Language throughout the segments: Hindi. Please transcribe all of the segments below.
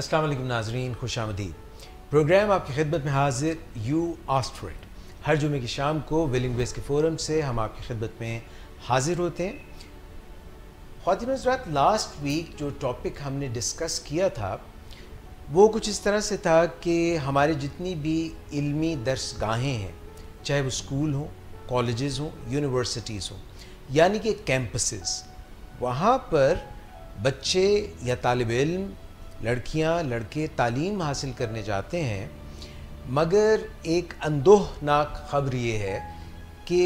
असलम नाजरीन खुश आमदीद प्रोग्राम आपकी खिदमत में हाजिर यू आस्ट्रेट हर जुमे की शाम को विलिंग वेस्ट के फोरम से हम आपकी खिदमत में हाजिर होते हैं खातिन हजरात लास्ट वीक जो टॉपिक हमने डिस्कस किया था वो कुछ इस तरह से था कि हमारे जितनी भी इल्मी दर्सगाहें हैं चाहे वो स्कूल हों कॉलेज हों यूनिवर्सिटीज़ हों यानी कि कैंपसेस वहाँ पर बच्चे या तालब इल्म लड़कियां लड़के तालीम हासिल करने जाते हैं मगर एक अनदोहनाक खबर ये है कि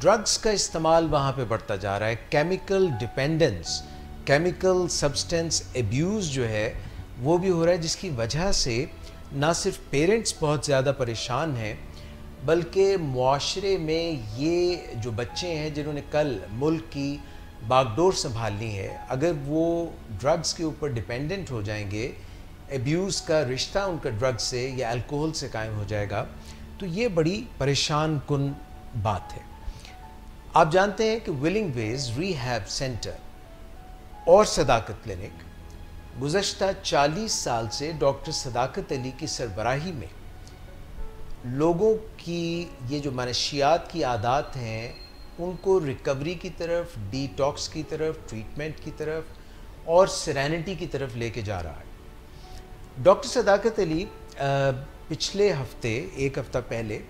ड्रग्स का इस्तेमाल वहाँ पे बढ़ता जा रहा है chemical dependence chemical substance abuse जो है वो भी हो रहा है जिसकी वजह से ना सिर्फ पेरेंट्स बहुत ज़्यादा परेशान हैं बल्कि माशरे में ये जो बच्चे हैं जिन्होंने कल मुल्क की बागडोर संभालनी है अगर वो ड्रग्स के ऊपर डिपेंडेंट हो जाएंगे एब्यूज़ का रिश्ता उनका ड्रग से या अल्कोहल से कायम हो जाएगा तो ये बड़ी परेशान कन बात है आप जानते हैं कि विलिंग वेज रीहैब सेंटर और सदाकत क्लिनिक गुजशत 40 साल से डॉक्टर सदाकत अली की सरबराही में लोगों की ये जो मनशियात की आदात हैं उनको रिकवरी की तरफ डिटॉक्स की तरफ ट्रीटमेंट की तरफ और सरेनिटी की तरफ लेके जा रहा है डॉक्टर सदाकत अली पिछले हफ्ते एक हफ़्ता पहले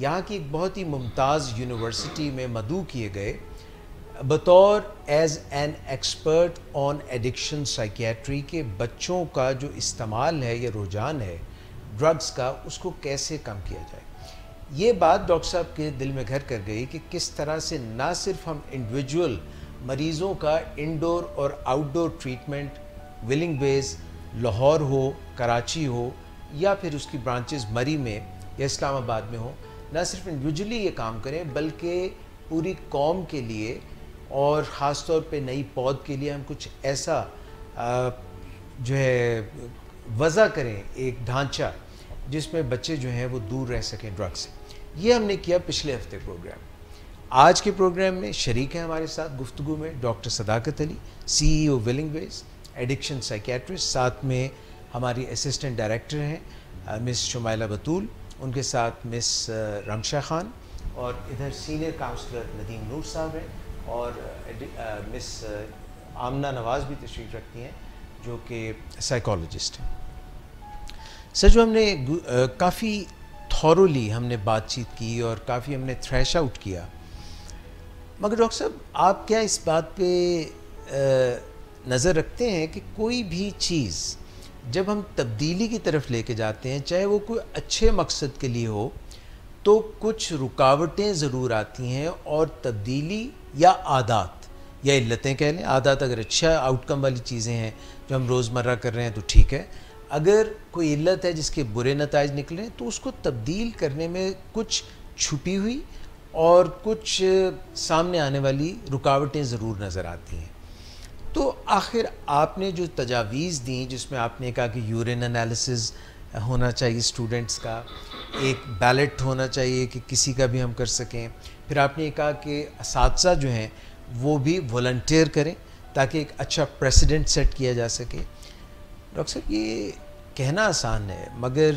यहाँ की एक बहुत ही मुमताज़ यूनिवर्सिटी में मधु किए गए बतौर as an expert on addiction psychiatry के बच्चों का जो इस्तेमाल है या रुझान है ड्रग्स का उसको कैसे कम किया जाए ये बात डॉक्टर साहब के दिल में घर कर गई कि किस तरह से ना सिर्फ हम इंडिविजुअल मरीज़ों का इंडोर और आउटडोर ट्रीटमेंट विलिंग बेस लाहौर हो कराची हो या फिर उसकी ब्रांचेस मरी में या इस्लामाबाद में हो ना सिर्फ इंडिविजुअली ये काम करें बल्कि पूरी कौम के लिए और ख़ास तौर पे नई पौध के लिए हम कुछ ऐसा जो है वज़ा करें एक ढांचा जिसमें बच्चे जो हैं वो दूर रह सकें ड्रग्स से ये हमने किया पिछले हफ्ते प्रोग्राम आज के प्रोग्राम में शरीक हैं हमारे साथ गुफ्तगु में doctor Sadaqat Ali of Willing Ways addiction psychiatrist साथ में हमारी असिस्टेंट डायरेक्टर हैं मिस शुमाइला बतूल उनके साथ मिस रमशा खान और इधर सीनियर काउंसलर नदीम नूर साहब हैं और मिस आमना नवाज़ भी तशरीफ़ रखती हैं जो कि साइकोलॉजिस्ट हैं सर जो हमने काफ़ी थॉरली हमने बातचीत की और काफ़ी हमने थ्रैश आउट किया मगर डॉक्टर साहब आप क्या इस बात पे नज़र रखते हैं कि कोई भी चीज़ जब हम तब्दीली की तरफ लेके जाते हैं चाहे वो कोई अच्छे मकसद के लिए हो तो कुछ रुकावटें ज़रूर आती हैं और तब्दीली या आदात या इल्लतें कह लें आदात अगर अच्छा आउटकम वाली चीज़ें हैं जो हम रोज़मर्रा कर रहे हैं तो ठीक है अगर कोई इल्लत है जिसके बुरे नतज निकले तो उसको तब्दील करने में कुछ छुपी हुई और कुछ सामने आने वाली रुकावटें ज़रूर नज़र आती हैं तो आखिर आपने जो तजावीज़ दी जिसमें आपने कहा कि यूरिन एनालिसिस होना चाहिए स्टूडेंट्स का एक बैलेट होना चाहिए कि किसी का भी हम कर सकें फिर आपने कहा कि इस जो हैं वो भी वॉल्टियर करें ताकि एक अच्छा प्रेसिडेंट सेट किया जा सके डॉक्टर साहब ये कहना आसान है मगर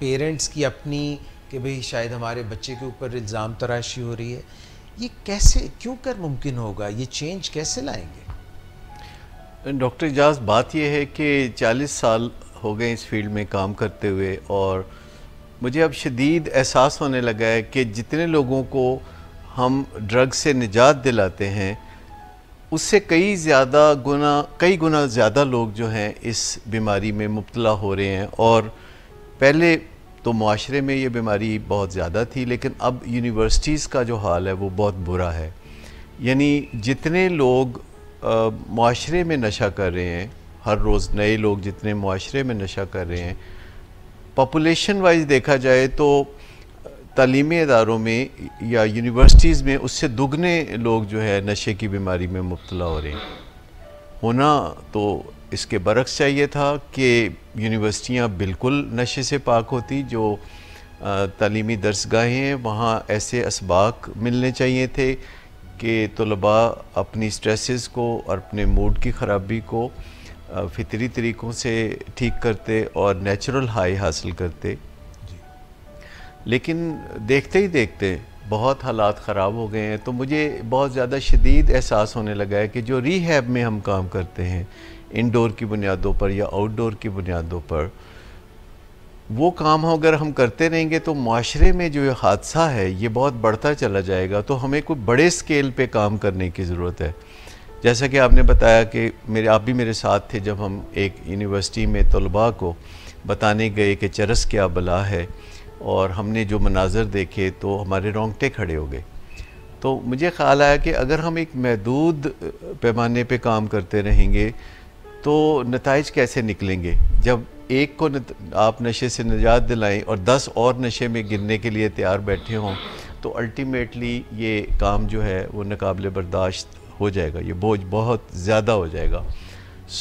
पेरेंट्स की अपनी कि भाई शायद हमारे बच्चे के ऊपर इल्ज़ाम तराशी हो रही है ये कैसे क्यों कर मुमकिन होगा ये चेंज कैसे लाएंगे डॉक्टर इजाज बात यह है कि 40 साल हो गए इस फील्ड में काम करते हुए और मुझे अब शदीद एहसास होने लगा है कि जितने लोगों को हम ड्रग से निजात दिलाते हैं उससे कई ज़्यादा गुना कई गुना ज़्यादा लोग जो हैं इस बीमारी में मुबला हो रहे हैं और पहले तो माशरे में ये बीमारी बहुत ज़्यादा थी लेकिन अब यूनिवर्सिटीज़ का जो हाल है वो बहुत बुरा है यानी जितने लोग माशरे में नशा कर रहे हैं हर रोज़ नए लोग जितने माशरे में नशा कर रहे हैं पॉपुलेशन वाइज देखा जाए तो तलीमी इदारों में या यूनिवर्सिटीज़ में उससे दुगने लोग जो है नशे की बीमारी में मुबतला हो रहे हैं होना तो इसके बरक्स चाहिए था कि यूनिवर्सिटियाँ बिल्कुल नशे से पाक होती जो तलीमी दरसगाहें हैं वहाँ ऐसे इसबाक मिलने चाहिए थे कि तलबा अपनी स्ट्रेसेस को और अपने मूड की ख़राबी को फितरी तरीक़ों से ठीक करते और नेचुरल हाई हासिल करते लेकिन देखते ही देखते बहुत हालात ख़राब हो गए हैं तो मुझे बहुत ज़्यादा शदीद एहसास होने लगा है कि जो रीहैब में हम काम करते हैं इनडोर की बुनियादों पर या आउटडोर की बुनियादों पर वो काम अगर हम करते रहेंगे तो माशरे में जो हादसा है ये बहुत बढ़ता चला जाएगा तो हमें कोई बड़े स्केल पे काम करने की ज़रूरत है जैसा कि आपने बताया कि मेरे आप भी मेरे साथ थे जब हम एक यूनिवर्सिटी में तलबा को बताने गए कि चरस क्या बला है और हमने जो मनाजर देखे तो हमारे रोंगटे खड़े हो गए तो मुझे ख्याल आया कि अगर हम एक महदूद पैमाने पे काम करते रहेंगे तो नतज कैसे निकलेंगे जब एक को नत... आप नशे से निजात दिलाएं और दस और नशे में गिरने के लिए तैयार बैठे हों तो अल्टीमेटली ये काम जो है वो नकबले बर्दाश्त हो जाएगा ये बोझ बहुत ज़्यादा हो जाएगा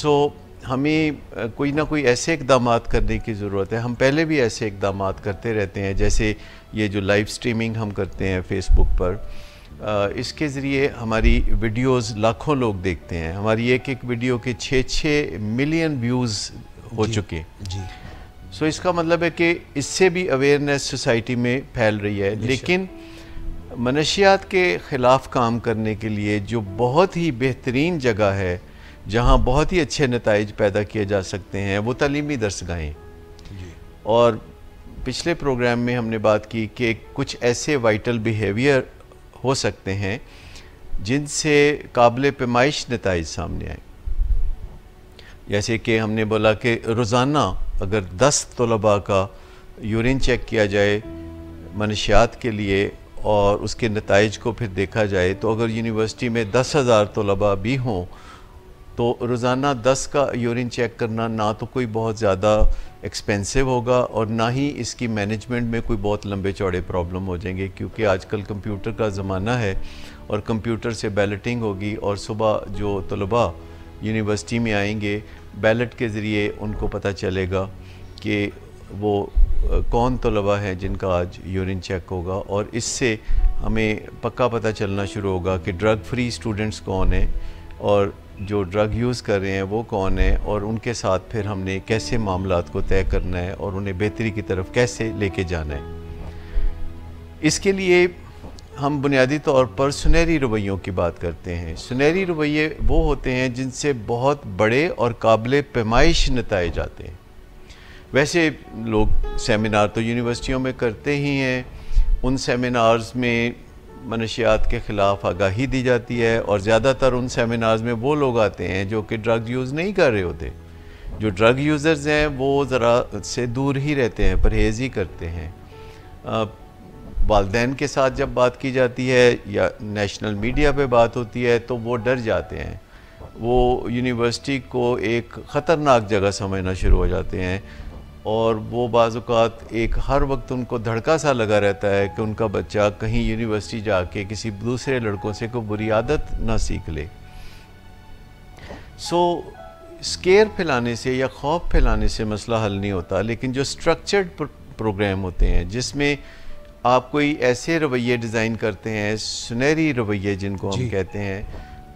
सो so, हमें कोई ना कोई ऐसे इकदाम करने की ज़रूरत है हम पहले भी ऐसे इकदाम करते रहते हैं जैसे ये जो लाइव स्ट्रीमिंग हम करते हैं फेसबुक पर इसके ज़रिए हमारी वीडियोस लाखों लोग देखते हैं हमारी एक एक वीडियो के छः छः मिलियन व्यूज़ हो चुके जी सो so, इसका मतलब है कि इससे भी अवेयरनेस सोसाइटी में फैल रही है लेकिन मनशियात के ख़िलाफ़ काम करने के लिए जो बहुत ही बेहतरीन जगह है जहाँ बहुत ही अच्छे नतज पैदा किए जा सकते हैं वो तलीमी दरसगाहें और पिछले प्रोग्राम में हमने बात की कि कुछ ऐसे वाइटल बिहेवियर हो सकते हैं जिनसे काबिल पैमाइश नतज सामने आए जैसे कि हमने बोला कि रोज़ाना अगर दस तलबा का यूरिन चेक किया जाए मनशियात के लिए और उसके नतज को फिर देखा जाए तो अगर यूनिवर्सिटी में दस हज़ार तलबा भी हों तो रोज़ाना दस का यूरिन चेक करना ना तो कोई बहुत ज़्यादा एक्सपेंसिव होगा और ना ही इसकी मैनेजमेंट में कोई बहुत लंबे चौड़े प्रॉब्लम हो जाएंगे क्योंकि आजकल कंप्यूटर का ज़माना है और कंप्यूटर से बैलटिंग होगी और सुबह जो तलबा यूनिवर्सिटी में आएंगे बैलेट के ज़रिए उनको पता चलेगा कि वो कौन तलबा हैं जिनका आज यूरिन चेक होगा और इससे हमें पक्का पता चलना शुरू होगा कि ड्रग फ्री स्टूडेंट्स कौन हैं और जो ड्रग यूज़ कर रहे हैं वो कौन है और उनके साथ फिर हमने कैसे मामला को तय करना है और उन्हें बेहतरी की तरफ कैसे लेके जाना है इसके लिए हम बुनियादी तौर पर सुनहरी रवैयों की बात करते हैं सुनहरी रवैये वो होते हैं जिनसे बहुत बड़े और काबिल पैमाइश नतज जाते हैं वैसे लोग सेमिनार तो यूनिवर्सिटियों में करते ही हैं उन सेमिनार्स में मनशियात के ख़िलाफ़ आगाही दी जाती है और ज़्यादातर उन सेमिनार्स में वो लोग आते हैं जो कि ड्रग यूज़ नहीं कर रहे होते जो ड्रग यूज़र्स हैं वो ज़रा से दूर ही रहते हैं परहेज़ ही करते हैं वालदेन के साथ जब बात की जाती है या नेशनल मीडिया पे बात होती है तो वो डर जाते हैं वो यूनिवर्सिटी को एक ख़तरनाक जगह समझना शुरू हो जाते हैं और वो बाज़ात एक हर वक्त उनको धड़का सा लगा रहता है कि उनका बच्चा कहीं यूनिवर्सिटी जाके किसी दूसरे लड़कों से कोई बुरी आदत ना सीख ले सो स्केयर फैलाने से या खौफ फैलाने से मसला हल नहीं होता लेकिन जो स्ट्रक्चर्ड प्रोग्राम होते हैं जिसमें आप कोई ऐसे रवैये डिज़ाइन करते हैं सुनहरी रवैये जिनको हम कहते हैं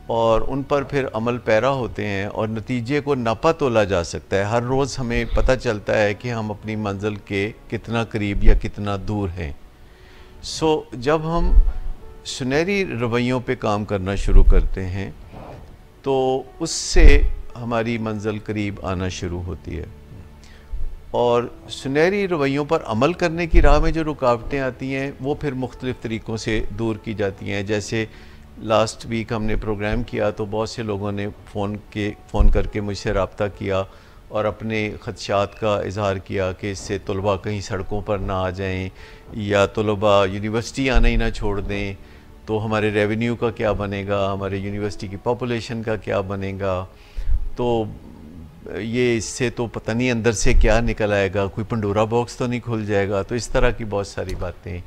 और उन पर फिर अमल पैरा होते हैं और नतीजे को नापा तोला जा सकता है हर रोज़ हमें पता चलता है कि हम अपनी मंजिल के कितना करीब या कितना दूर हैं सो जब हम सुनहरी रवैयों पे काम करना शुरू करते हैं तो उससे हमारी मंजिल करीब आना शुरू होती है और सुनहरी रवैयों पर अमल करने की राह में जो रुकावटें आती हैं वो फिर मुख्तलिफ़ तरीक़ों से दूर की जाती हैं जैसे लास्ट वीक हमने प्रोग्राम किया तो बहुत से लोगों ने फ़ोन के फ़ोन करके मुझसे रबता किया और अपने खदशात का इजहार किया कि इससे तलबा कहीं सड़कों पर ना आ जाएं या तलबा यूनिवर्सिटी आना ही ना छोड़ दें तो हमारे रेवेन्यू का क्या बनेगा हमारे यूनिवर्सिटी की पॉपुलेशन का क्या बनेगा तो ये इससे तो पता नहीं अंदर से क्या निकल आएगा कोई पंडोरा बॉक्स तो नहीं खुल जाएगा तो इस तरह की बहुत सारी बातें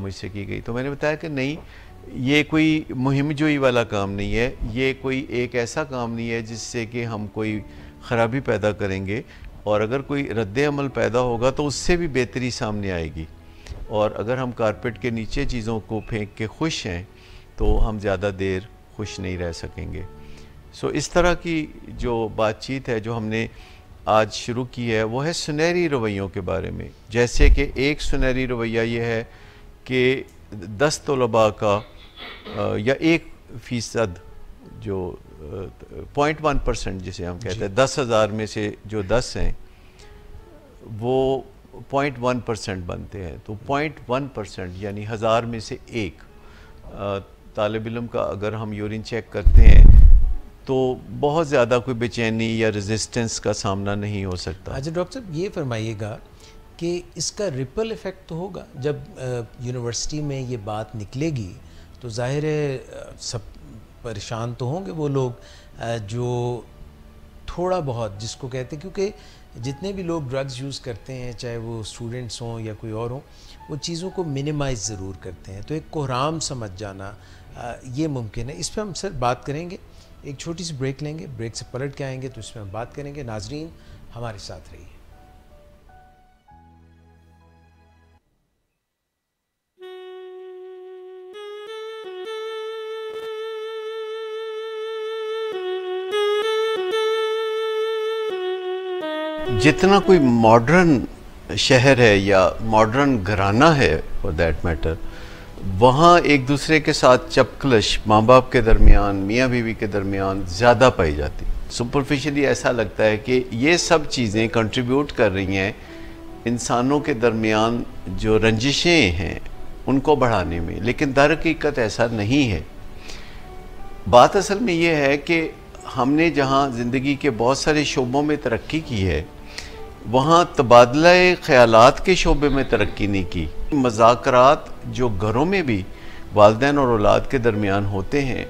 मुझसे की गई तो मैंने बताया कि नहीं ये कोई मुहिम जोई वाला काम नहीं है ये कोई एक ऐसा काम नहीं है जिससे कि हम कोई ख़राबी पैदा करेंगे और अगर कोई रद्द अमल पैदा होगा तो उससे भी बेहतरी सामने आएगी और अगर हम कारपेट के नीचे चीज़ों को फेंक के खुश हैं तो हम ज़्यादा देर खुश नहीं रह सकेंगे सो इस तरह की जो बातचीत है जो हमने आज शुरू की है वो है सुनहरी रवैयों के बारे में जैसे कि एक सुनहरी रवैया ये है कि दस तलबा का या एक फ़ीसद जो पॉइंट वन परसेंट जिसे हम कहते हैं दस हज़ार में से जो दस हैं वो पॉइंट वन परसेंट बनते हैं तो पॉइंट वन परसेंट यानी हज़ार में से एक तालब इम का अगर हम यूरिन चेक करते हैं तो बहुत ज़्यादा कोई बेचैनी या रेजिस्टेंस का सामना नहीं हो सकता अच्छा डॉक्टर साहब ये फरमाइएगा कि इसका रिपल इफ़ेक्ट तो होगा जब यूनिवर्सिटी में ये बात निकलेगी तो ज़ाहिर है सब परेशान तो होंगे वो लोग जो थोड़ा बहुत जिसको कहते हैं क्योंकि जितने भी लोग ड्रग्स यूज़ करते हैं चाहे वो स्टूडेंट्स हों या कोई और हों वो चीज़ों को मिनिमाइज ज़रूर करते हैं तो एक कोहराम समझ जाना ये मुमकिन है इस पर हम सर बात करेंगे एक छोटी सी ब्रेक लेंगे ब्रेक से पलट के आएंगे तो इस पर हम बात करेंगे नाजरीन हमारे साथ रहिए जितना कोई मॉडर्न शहर है या मॉडर्न घराना है फॉर दैट मैटर वहाँ एक दूसरे के साथ चपकलश माँ बाप के दरमियान मियाँ बीवी के दरमियान ज़्यादा पाई जाती सुपरफिशली ऐसा लगता है कि ये सब चीज़ें कंट्रीब्यूट कर रही हैं इंसानों के दरमियान जो रंजिशें हैं उनको बढ़ाने में लेकिन दर हकीकत ऐसा नहीं है बात असल में ये है कि हमने जहाँ ज़िंदगी के बहुत सारे शोबों में तरक्की की है वहाँ तबादला ख्याल के शोबे में तरक्की नहीं की मजाक जो घरों में भी वालदेन और औलाद के दरमियान होते हैं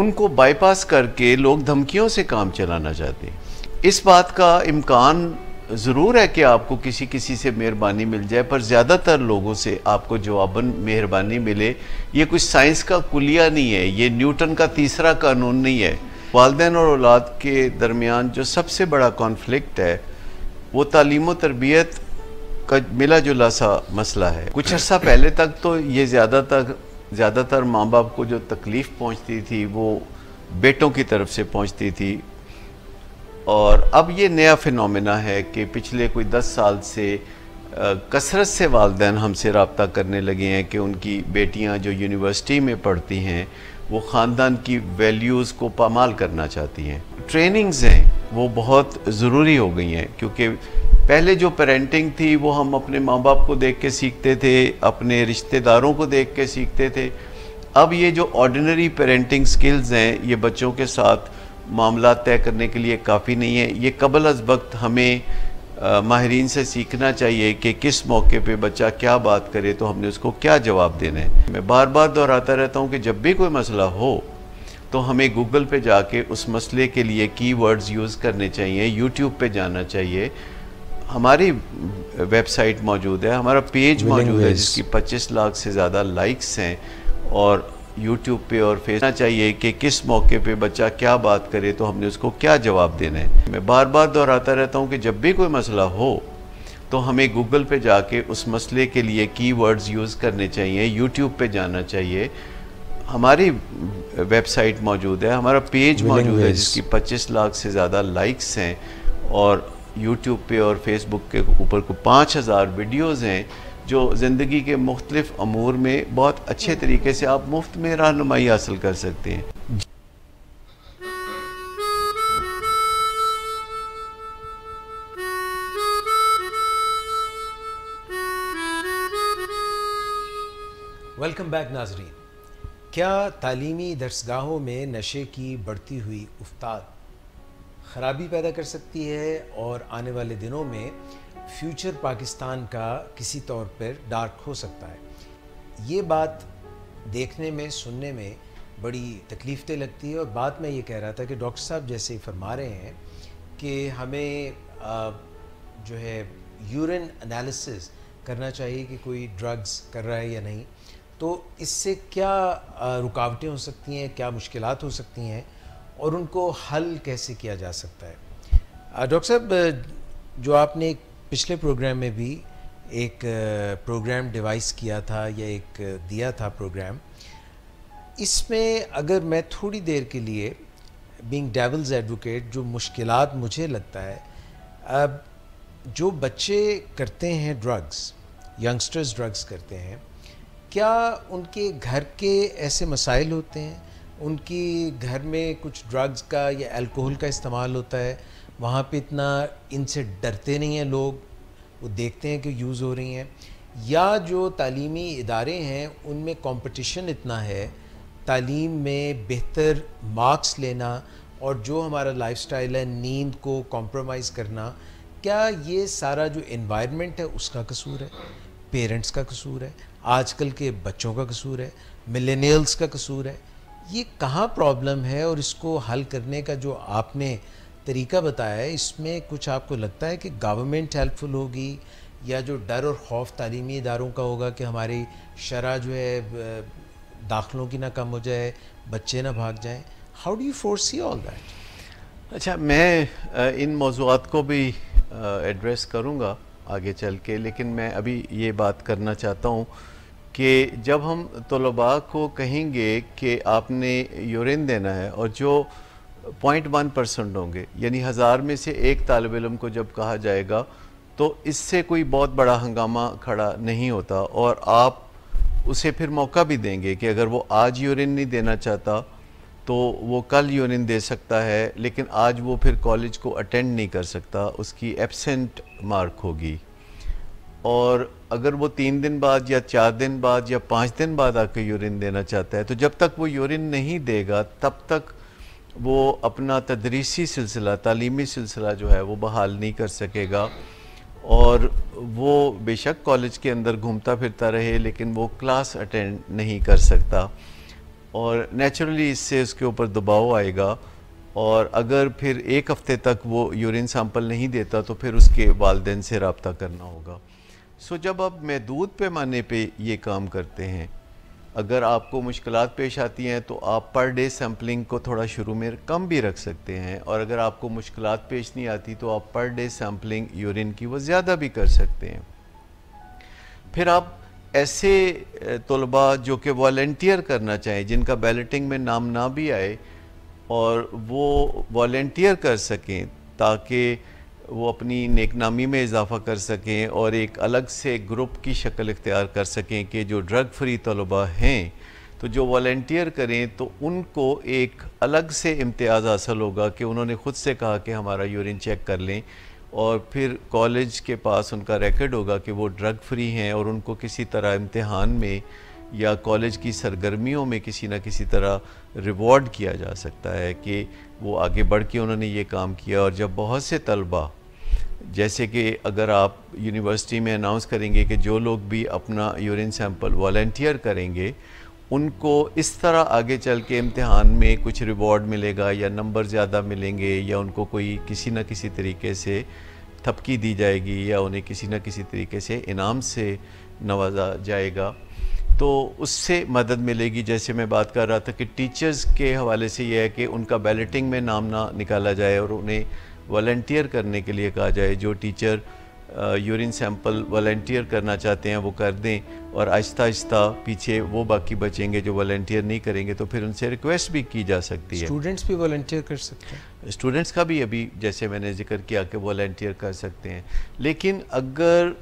उनको बाईपास करके लोग धमकियों से काम चलाना चाहते हैं इस बात का इम्कान ज़रूर है कि आपको किसी किसी से मेहरबानी मिल जाए पर ज़्यादातर लोगों से आपको जवाबन मेहरबानी मिले ये कुछ साइंस का कुलिया नहीं है ये न्यूटन का तीसरा कानून नहीं है वालदे और औलाद के दरमियान जो सबसे बड़ा कॉन्फ्लिक्ट है वो तालीम तरबियत का मिला जुला सा मसला है कुछ अर्सा पहले तक तो ये ज़्यादातर ज़्यादातर माँ बाप को जो तकलीफ़ पहुँचती थी वो बेटों की तरफ से पहुँचती थी और अब ये नया फिनमिना है कि पिछले कोई दस साल से कसरत से वालदे हमसे रबता करने लगे हैं कि उनकी बेटियाँ जो यूनिवर्सिटी में पढ़ती हैं वो ख़ानदान की वैल्यूज़ को पामाल करना चाहती हैं ट्रेनिंग्स हैं वो बहुत ज़रूरी हो गई हैं क्योंकि पहले जो पेरेंटिंग थी वो हम अपने माँ बाप को देख के सीखते थे अपने रिश्तेदारों को देख के सीखते थे अब ये जो ऑर्डिनरी पेरेंटिंग स्किल्स हैं ये बच्चों के साथ मामला तय करने के लिए काफ़ी नहीं है ये कबल अज वक्त हमें माहरीन से सीखना चाहिए कि किस मौके पे बच्चा क्या बात करे तो हमने उसको क्या जवाब देना है मैं बार बार दोहराता रहता हूँ कि जब भी कोई मसला हो तो हमें गूगल पे जाके उस मसले के लिए कीवर्ड्स यूज़ करने चाहिए यूट्यूब पे जाना चाहिए हमारी वेबसाइट मौजूद है हमारा पेज मौजूद है जिसकी 25 लाख से ज़्यादा लाइक्स हैं और यूट्यूब पे और फेसना चाहिए कि किस मौके पे बच्चा क्या बात करे तो हमने उसको क्या जवाब देना है मैं बार बार दोहराता रहता हूँ कि जब भी कोई मसला हो तो हमें गूगल पे जाके उस मसले के लिए कीवर्ड्स यूज़ करने चाहिए यूट्यूब पे जाना चाहिए हमारी वेबसाइट मौजूद है हमारा पेज मौजूद है जिसकी पच्चीस लाख से ज़्यादा लाइक्स हैं और यूट्यूब पे और फेसबुक के ऊपर को हजार वीडियोज हैं जो ज़िंदगी के मुख्तलिफ अमूर में बहुत अच्छे तरीके से आप मुफ्त में रहनुमाई हासिल कर सकते हैं वेलकम बैक नाजरीन क्या तालीमी दरसगाहों में नशे की बढ़ती हुई उफ्ताद खराबी पैदा कर सकती है और आने वाले दिनों में फ्यूचर पाकिस्तान का किसी तौर पर डार्क हो सकता है ये बात देखने में सुनने में बड़ी तकलीफ़ें लगती है और बाद में ये कह रहा था कि डॉक्टर साहब जैसे फरमा रहे हैं कि हमें आ, जो है यूरिन एनालिसिस करना चाहिए कि कोई ड्रग्स कर रहा है या नहीं तो इससे क्या रुकावटें हो सकती हैं क्या मुश्किल हो सकती हैं और उनको हल कैसे किया जा सकता है डॉक्टर साहब जो आपने एक पिछले प्रोग्राम में भी एक प्रोग्राम डिवाइस किया था या एक दिया था प्रोग्राम इसमें अगर मैं थोड़ी देर के लिए बींग डेवल्स एडवोकेट जो मुश्किल मुझे लगता है अब जो बच्चे करते हैं ड्रग्स यंगस्टर्स ड्रग्स करते हैं क्या उनके घर के ऐसे मसाइल होते हैं उनकी घर में कुछ ड्रग्स का या अल्कोहल का इस्तेमाल होता है वहाँ पे इतना इनसे डरते नहीं हैं लोग वो देखते हैं कि यूज़ हो रही हैं या जो तालीमी इदारे हैं उनमें कंपटीशन इतना है तालीम में बेहतर मार्क्स लेना और जो हमारा लाइफस्टाइल है नींद को कॉम्प्रोमाइज़ करना क्या ये सारा जो इन्वायरमेंट है उसका कसूर है पेरेंट्स का कसूर है आजकल के बच्चों का कसूर है मिलेनियल्स का कसूर है ये कहाँ प्रॉब्लम है और इसको हल करने का जो आपने तरीका बताया है इसमें कुछ आपको लगता है कि गवर्नमेंट हेल्पफुल होगी या जो डर और खौफ तलीमी इदारों का होगा कि हमारी शरा जो है दाखिलों की ना कम हो जाए बच्चे ना भाग जाएँ how do you foresee all that अच्छा मैं इन मौजूद को भी एड्रेस करूँगा आगे चल के लेकिन मैं अभी ये बात करना चाहता हूँ कि जब हम तलबा को कहेंगे कि आपने यूरिन देना है और जो पॉइंट वन परसेंट होंगे यानी हज़ार में से एक तालब इलम को जब कहा जाएगा तो इससे कोई बहुत बड़ा हंगामा खड़ा नहीं होता और आप उसे फिर मौका भी देंगे कि अगर वो आज यूरिन नहीं देना चाहता तो वो कल यूरिन दे सकता है लेकिन आज वो फिर कॉलेज को अटेंड नहीं कर सकता उसकी एबसेंट मार्क होगी और अगर वो तीन दिन बाद या चार दिन बाद या पाँच दिन बाद आकर यूरिन देना चाहता है तो जब तक वो यूरिन नहीं देगा तब तक वो अपना तदरीसी सिलसिला तालीमी सिलसिला जो है वो बहाल नहीं कर सकेगा और वो बेशक कॉलेज के अंदर घूमता फिरता रहे लेकिन वो क्लास अटेंड नहीं कर सकता और नेचुरली इससे उसके ऊपर दबाव आएगा और अगर फिर एक हफ़्ते तक वो यूरिन सैम्पल नहीं देता तो फिर उसके वालदेन से रबता करना होगा सो जब आप महदूद पैमाने पे ये काम करते हैं अगर आपको मुश्किल पेश आती हैं तो आप पर डे सैम्पलिंग को थोड़ा शुरू में कम भी रख सकते हैं और अगर आपको मुश्किल पेश नहीं आती तो आप पर डे सैम्पलिंग यूरिन की वो ज़्यादा भी कर सकते हैं फिर आप ऐसे तलबा जो कि वॉल्टियर करना चाहें जिनका बैलेटिंग में नाम ना भी आए और वो वॉल्टियर कर सकें ताकि वो अपनी नेकनामी में इजाफ़ा कर सकें और एक अलग से ग्रुप की शक्ल इख्तियार कर सकें कि जो ड्रग फ्री तलबा हैं तो जो वॉल्टियर करें तो उनको एक अलग से इम्तियाज़ हासिल होगा कि उन्होंने ख़ुद से कहा कि हमारा यूरिन चेक कर लें और फिर कॉलेज के पास उनका रिकॉर्ड होगा कि वो ड्रग फ्री हैं और उनको किसी तरह इम्तहान में या कॉलेज की सरगर्मियों में किसी ना किसी तरह रिवॉर्ड किया जा सकता है कि वो आगे बढ़ के उन्होंने ये काम किया और जब बहुत से तलबा जैसे कि अगर आप यूनिवर्सिटी में अनाउंस करेंगे कि जो लोग भी अपना यूरिन सैंपल वॉल्टियर करेंगे उनको इस तरह आगे चल के इम्तहान में कुछ रिवॉर्ड मिलेगा या नंबर ज़्यादा मिलेंगे या उनको कोई किसी न किसी तरीके से थपकी दी जाएगी या उन्हें किसी न किसी तरीके से इनाम से नवाजा जाएगा तो उससे मदद मिलेगी जैसे मैं बात कर रहा था कि टीचर्स के हवाले से यह है कि उनका बैलेटिंग में नाम ना निकाला जाए और उन्हें वॉल्टियर करने के लिए कहा जाए जो टीचर यूरिन सैंपल वॉल्टियर करना चाहते हैं वो कर दें और आहिस्ता आहिस्ता पीछे वो बाकी बचेंगे जो वॉल्टियर नहीं करेंगे तो फिर उनसे रिक्वेस्ट भी की जा सकती है स्टूडेंट्स भी वॉल्टियर कर सकते हैं स्टूडेंट्स का भी अभी जैसे मैंने जिक्र किया कि वॉल्टियर कर सकते हैं लेकिन अगर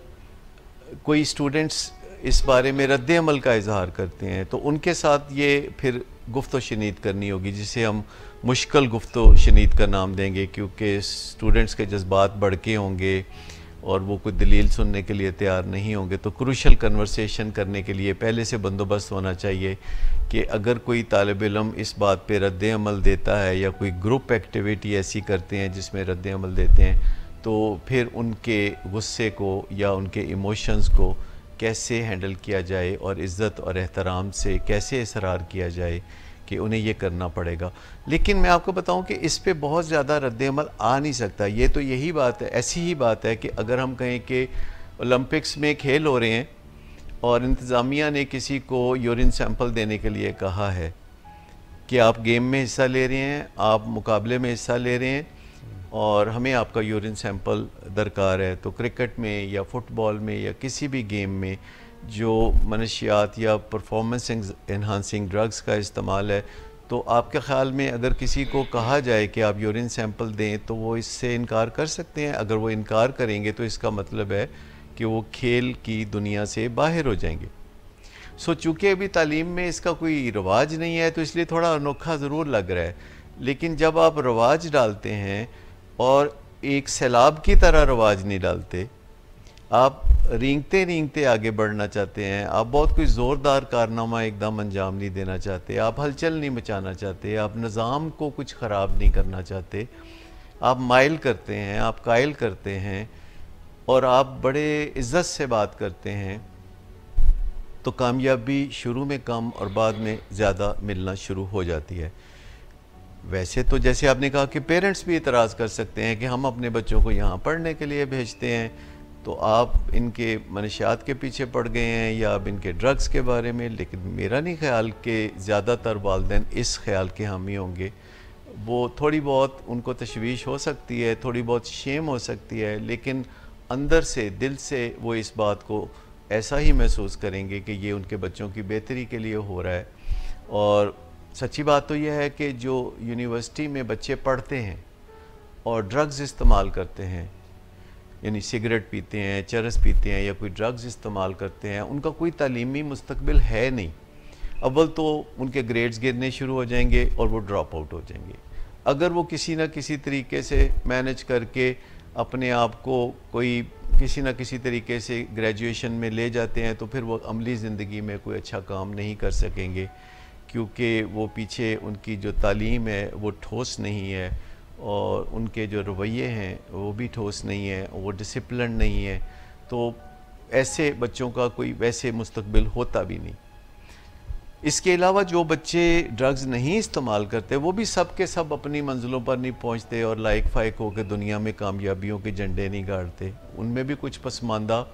कोई स्टूडेंट्स इस बारे में रद्द अमल का इजहार करते हैं तो उनके साथ ये फिर गुफ्त शनीद करनी होगी जिसे हम मुश्किल गुफ्त शनीद का नाम देंगे क्योंकि स्टूडेंट्स के जज्बात के होंगे और वो कोई दलील सुनने के लिए तैयार नहीं होंगे तो क्रूशल कन्वर्सेशन करने के लिए पहले से बंदोबस्त होना चाहिए कि अगर कोई तालब इलम इस बात पे रद्द अमल देता है या कोई ग्रुप एक्टिविटी ऐसी करते हैं जिसमें रद्द अमल देते हैं तो फिर उनके गुस्से को या उनके इमोशंस को कैसे हैंडल किया जाए और इज़्ज़त और एहतराम से कैसे इसरार किया जाए कि उन्हें ये करना पड़ेगा लेकिन मैं आपको बताऊं कि इस पर बहुत ज़्यादा रद्दमल आ नहीं सकता ये तो यही बात है ऐसी ही बात है कि अगर हम कहें कि ओलंपिक्स में खेल हो रहे हैं और इंतज़ामिया ने किसी को यूरिन सैंपल देने के लिए कहा है कि आप गेम में हिस्सा ले रहे हैं आप मुकाबले में हिस्सा ले रहे हैं और हमें आपका यूरिन सैंपल दरकार है तो क्रिकेट में या फुटबॉल में या किसी भी गेम में जो मनशियात या परफॉर्मेंस इन्हांसिंग ड्रग्स का इस्तेमाल है तो आपके ख्याल में अगर किसी को कहा जाए कि आप यूरिन सैंपल दें तो वो इससे इनकार कर सकते हैं अगर वो इनकार करेंगे तो इसका मतलब है कि वो खेल की दुनिया से बाहर हो जाएंगे सो चूँकि अभी तालीम में इसका कोई रिवाज नहीं है तो इसलिए थोड़ा अनोखा ज़रूर लग रहा है लेकिन जब आप रवाज डालते हैं और एक सैलाब की तरह रवाज नहीं डालते आप रींगते रींगते आगे बढ़ना चाहते हैं आप बहुत कोई ज़ोरदार कारनामा एकदम अंजाम नहीं देना चाहते आप हलचल नहीं मचाना चाहते आप निज़ाम को कुछ ख़राब नहीं करना चाहते आप माइल करते हैं आप कायल करते हैं और आप बड़े इज़्ज़त से बात करते हैं तो कामयाबी शुरू में कम और बाद में ज़्यादा मिलना शुरू हो जाती है वैसे तो जैसे आपने कहा कि पेरेंट्स भी इतराज़ कर सकते हैं कि हम अपने बच्चों को यहाँ पढ़ने के लिए भेजते हैं तो आप इनके मनशात के पीछे पड़ गए हैं या आप इनके ड्रग्स के बारे में लेकिन मेरा नहीं ख्याल कि ज़्यादातर वालदे इस ख्याल के हामी होंगे वो थोड़ी बहुत उनको तशवीश हो सकती है थोड़ी बहुत शेम हो सकती है लेकिन अंदर से दिल से वो इस बात को ऐसा ही महसूस करेंगे कि ये उनके बच्चों की बेहतरी के लिए हो रहा है और सच्ची बात तो यह है कि जो यूनिवर्सिटी में बच्चे पढ़ते हैं और ड्रग्स इस्तेमाल करते हैं यानी सिगरेट पीते हैं चरस पीते हैं या कोई ड्रग्स इस्तेमाल करते हैं उनका कोई तलीमी मुस्तबिल है नहीं अव्वल तो उनके ग्रेड्स गिरने शुरू हो जाएंगे और वो ड्रॉप आउट हो जाएंगे अगर वो किसी ना किसी तरीके से मैनेज करके अपने आप को कोई किसी ना किसी तरीके से ग्रेजुएशन में ले जाते हैं तो फिर वो अमली ज़िंदगी में कोई अच्छा काम नहीं कर सकेंगे क्योंकि वो पीछे उनकी जो तालीम है वो ठोस नहीं है और उनके जो रवैये हैं वो भी ठोस नहीं है वो डिसिप्लिन नहीं है तो ऐसे बच्चों का कोई वैसे मुस्तबिल होता भी नहीं इसके अलावा जो बच्चे ड्रग्स नहीं इस्तेमाल करते वो भी सब के सब अपनी मंजिलों पर नहीं पहुंचते और लाइक फाइक होकर दुनिया में कामयाबियों के झंडे नहीं गाड़ते उनमें भी कुछ पसमानदा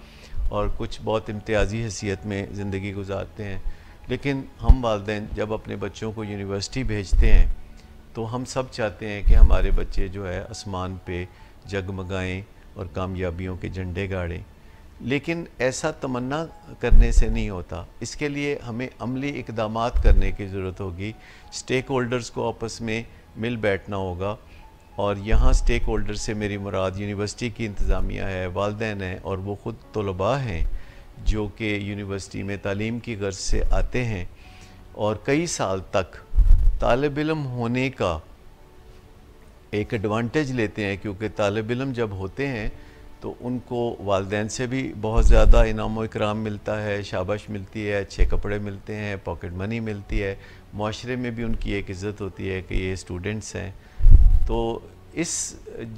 और कुछ बहुत इम्तियाजी हैसियत में ज़िंदगी गुजारते हैं लेकिन हम वालदे जब अपने बच्चों को यूनिवर्सिटी भेजते हैं तो हम सब चाहते हैं कि हमारे बच्चे जो है आसमान पे जगमगाएं और कामयाबियों के झंडे गाड़ें लेकिन ऐसा तमन्ना करने से नहीं होता इसके लिए हमें अमली इकदाम करने की ज़रूरत होगी स्टेक होल्डर्स को आपस में मिल बैठना होगा और यहाँ स्टेक होल्डर से मेरी मुराद यूनिवर्सिटी की इंतज़ामिया है वालदे हैं और वो ख़ुद तलबा हैं जो कि यूनिवर्सिटी में तालीम की गर्ज से आते हैं और कई साल तक तालब इम होने का एक एडवांटेज लेते हैं क्योंकि तालब इलम जब होते हैं तो उनको वालदे से भी बहुत ज़्यादा इनाम इकराम मिलता है शाबाश मिलती है अच्छे कपड़े मिलते हैं पॉकेट मनी मिलती है माशरे में भी उनकी एक इज़्ज़त होती है कि ये स्टूडेंट्स हैं तो इस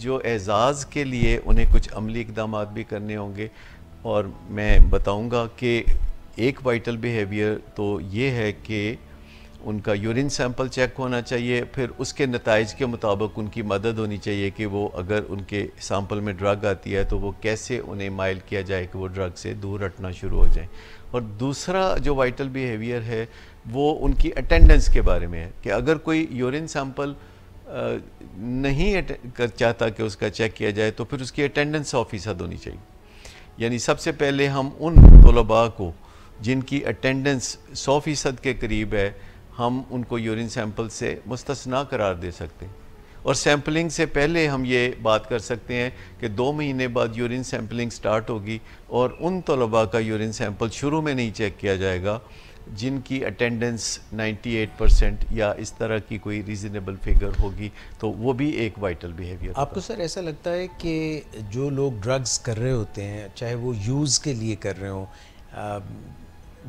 जो एज़ाज़ के लिए उन्हें कुछ अमली इकदाम भी करने होंगे और मैं बताऊंगा कि एक वाइटल बिहेवियर तो ये है कि उनका यूरिन सैंपल चेक होना चाहिए फिर उसके नतज के मुताबिक उनकी मदद होनी चाहिए कि वो अगर उनके सैंपल में ड्रग आती है तो वो कैसे उन्हें माइल किया जाए कि वो ड्रग से दूर हटना शुरू हो जाए और दूसरा जो वाइटल बिहेवियर है वो उनकी अटेंडेंस के बारे में है कि अगर कोई यूरिन सैंपल नहीं कर चाहता कि उसका चेक किया जाए तो फिर उसकी अटेंडेंस ऑफिस होनी चाहिए यानी सबसे पहले हम उन तलबा को जिनकी अटेंडेंस सौ फ़ीसद के करीब है हम उनको यूरिन सैम्पल से मुस्तना करार दे सकते हैं और सैम्पलिंग से पहले हम ये बात कर सकते हैं कि दो महीने बाद यूरिन सैम्पलिंग स्टार्ट होगी और उन तलबा का यूरिन सैम्पल शुरू में नहीं चेक किया जाएगा जिनकी अटेंडेंस 98 परसेंट या इस तरह की कोई रीज़नेबल फिगर होगी तो वो भी एक वाइटल बिहेवियर आपको सर ऐसा लगता है कि जो लोग ड्रग्स कर रहे होते हैं चाहे वो यूज़ के लिए कर रहे हों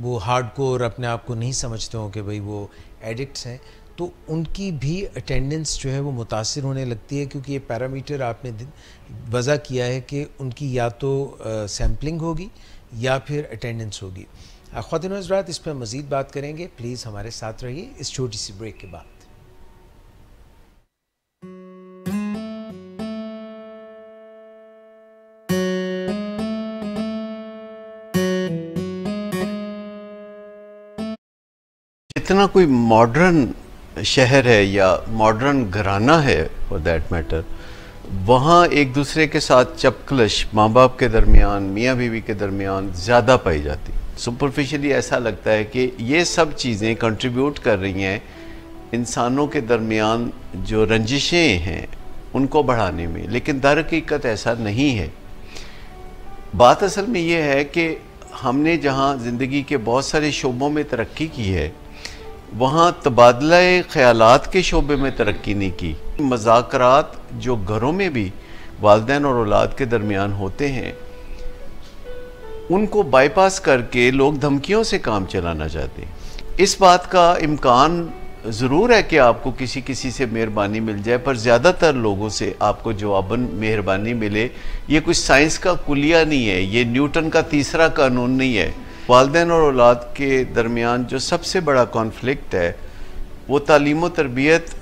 वो हार्ड कोर अपने आप को नहीं समझते हों कि भाई वो एडिक्ट्स हैं तो उनकी भी अटेंडेंस जो है वो मुतासर होने लगती है क्योंकि ये पैरामीटर आपने वज़ा किया है कि उनकी या तो सैम्पलिंग होगी या फिर अटेंडेंस होगी ख़वान हजरात इस पर मज़ीद बात करेंगे प्लीज़ हमारे साथ रहिए इस छोटी सी ब्रेक के बाद जितना कोई मॉडर्न शहर है या मॉडर्न घराना है फॉर दैट मैटर वहाँ एक दूसरे के साथ चपकलश माँ बाप के दरमियान मियाँ बीवी के दरमियान ज़्यादा पाई जाती सुपरफिशली ऐसा लगता है कि ये सब चीज़ें कंट्रीब्यूट कर रही हैं इंसानों के दरमियान जो रंजिशें हैं उनको बढ़ाने में लेकिन दर हकीकत ऐसा नहीं है बात असल में ये है कि हमने जहाँ ज़िंदगी के बहुत सारे शोबों में तरक्की की है वहाँ तबादला ख्याल के शोबे में तरक्की नहीं की मजाक जो घरों में भी वालदेन और औलाद के दरमियान होते हैं उनको बाईपास करके लोग धमकियों से काम चलाना चाहते हैं इस बात का इम्कान ज़रूर है कि आपको किसी किसी से मेहरबानी मिल जाए पर ज़्यादातर लोगों से आपको जवाबन मेहरबानी मिले ये कुछ साइंस का कुलिया नहीं है ये न्यूटन का तीसरा कानून नहीं है वालदेन और औलाद के दरमियान जो सबसे बड़ा कॉन्फ्लिक्ट है वो तालीम तरबियत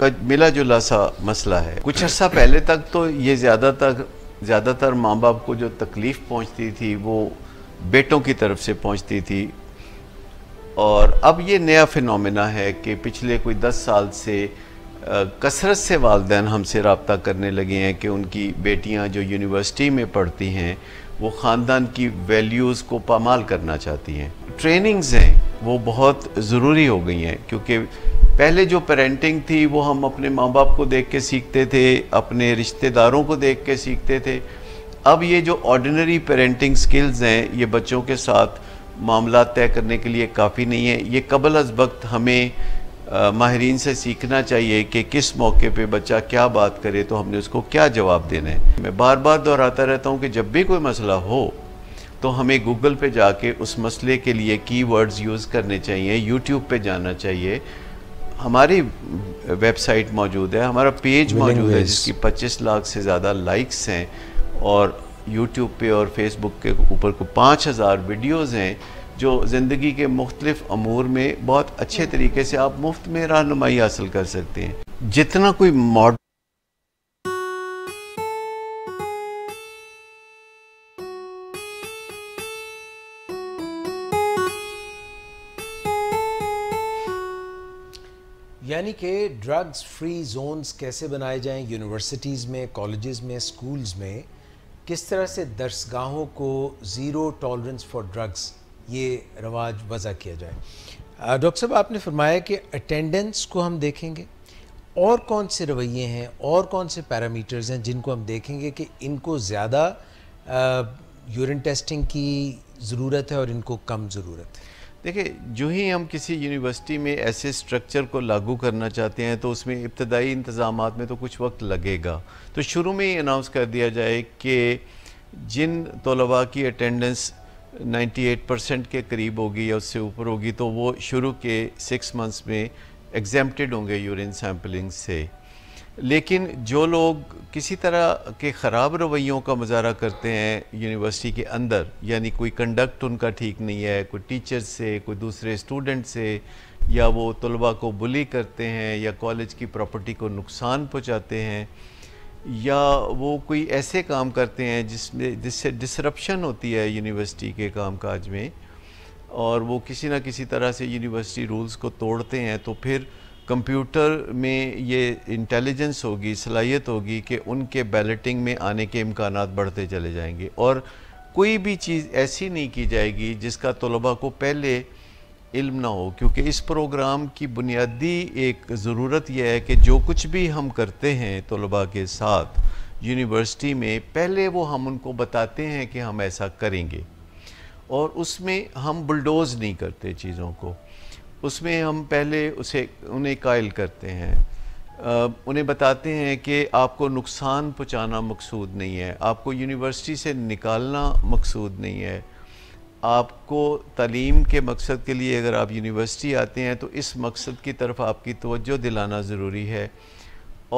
का मिला जुला सा मसला है कुछ अर्सा पहले तक तो ये ज़्यादातर ज़्यादातर माँ बाप को जो तकलीफ़ पहुँचती थी वो बेटों की तरफ से पहुँचती थी और अब ये नया फिनोमेना है कि पिछले कोई दस साल से कसरत से वालदेन हमसे रबता करने लगे हैं कि उनकी बेटियाँ जो यूनिवर्सिटी में पढ़ती हैं वो ख़ानदान की वैल्यूज़ को पामाल करना चाहती हैं ट्रेनिंग्स हैं वो बहुत ज़रूरी हो गई हैं क्योंकि पहले जो पेरेंटिंग थी वो हम अपने माँ बाप को देख के सीखते थे अपने रिश्तेदारों को देख के सीखते थे अब ये जो ऑर्डिनरी पेरेंटिंग स्किल्स हैं ये बच्चों के साथ मामला तय करने के लिए काफ़ी नहीं है ये कबल अज वक्त हमें माहरीन से सीखना चाहिए कि किस मौके पे बच्चा क्या बात करे तो हमने उसको क्या जवाब देना है मैं बार बार दोहराता रहता हूँ कि जब भी कोई मसला हो तो हमें गूगल पे जाके उस मसले के लिए कीवर्ड्स यूज़ करने चाहिए यूट्यूब पे जाना चाहिए हमारी वेबसाइट मौजूद है हमारा पेज मौजूद है जिसकी पच्चीस लाख से ज़्यादा लाइक्स हैं और यूट्यूब पे और फेसबुक के ऊपर को पाँच हज़ार हैं जो ज़िंदगी के मुख्तलिफ अमूर में बहुत अच्छे तरीके से आप मुफ्त में रहनुमाई हासिल कर सकते हैं जितना कोई मॉडल यानी कि ड्रग्स फ्री जोन्स कैसे बनाए जाएं यूनिवर्सिटीज़ में कॉलेजेस में स्कूल्स में किस तरह से दरसगाहों को ज़ीरो टॉलरेंस फॉर ड्रग्स ये रवाज वज़ा किया जाए डॉक्टर साहब आपने फरमाया कि अटेंडेंस को हम देखेंगे और कौन से रवैये हैं और कौन से पैरामीटर्स हैं जिनको हम देखेंगे कि इनको ज़्यादा यूरिन टेस्टिंग की ज़रूरत है और इनको कम ज़रूरत है देखिए जो ही हम किसी यूनिवर्सिटी में ऐसे स्ट्रक्चर को लागू करना चाहते हैं तो उसमें इब्तदाई इंतज़ाम में तो कुछ वक्त लगेगा तो शुरू में ही अनाउंस कर दिया जाए कि जिन तलबा की अटेंडेंस 98 परसेंट के करीब होगी या उससे ऊपर होगी तो वो शुरू के सिक्स मंथ्स में एग्जेम्प्टेड होंगे यूरिन सैम्पलिंग से लेकिन जो लोग किसी तरह के ख़राब रवैयों का मुजाह करते हैं यूनिवर्सिटी के अंदर यानी कोई कंडक्ट उनका ठीक नहीं है कोई टीचर से कोई दूसरे स्टूडेंट से या वो तलबा को बुली करते हैं या कॉलेज की प्रॉपर्टी को नुकसान पहुँचाते हैं या वो कोई ऐसे काम करते हैं जिसमें जिससे डिसरप्शन होती है यूनिवर्सिटी के कामकाज में और वो किसी ना किसी तरह से यूनिवर्सिटी रूल्स को तोड़ते हैं तो फिर कंप्यूटर में ये इंटेलिजेंस होगी सलाहियत होगी कि उनके बैलेटिंग में आने के इम्कान बढ़ते चले जाएंगे और कोई भी चीज़ ऐसी नहीं की जाएगी जिसका तलबा को पहले इल्म ना हो क्योंकि इस प्रोग्राम की बुनियादी एक ज़रूरत यह है कि जो कुछ भी हम करते हैं तलबा के साथ यूनिवर्सिटी में पहले वो हम उनको बताते हैं कि हम ऐसा करेंगे और उसमें हम बुलडोज़ नहीं करते चीज़ों को उसमें हम पहले उसे उन्हें कायल करते हैं आ, उन्हें बताते हैं कि आपको नुकसान पहुंचाना मकसूद नहीं है आपको यूनिवर्सिटी से निकालना मकसूद नहीं है आपको तलीम के मकसद के लिए अगर आप यूनिवर्सिटी आते हैं तो इस मकसद की तरफ आपकी तवज्जो दिलाना ज़रूरी है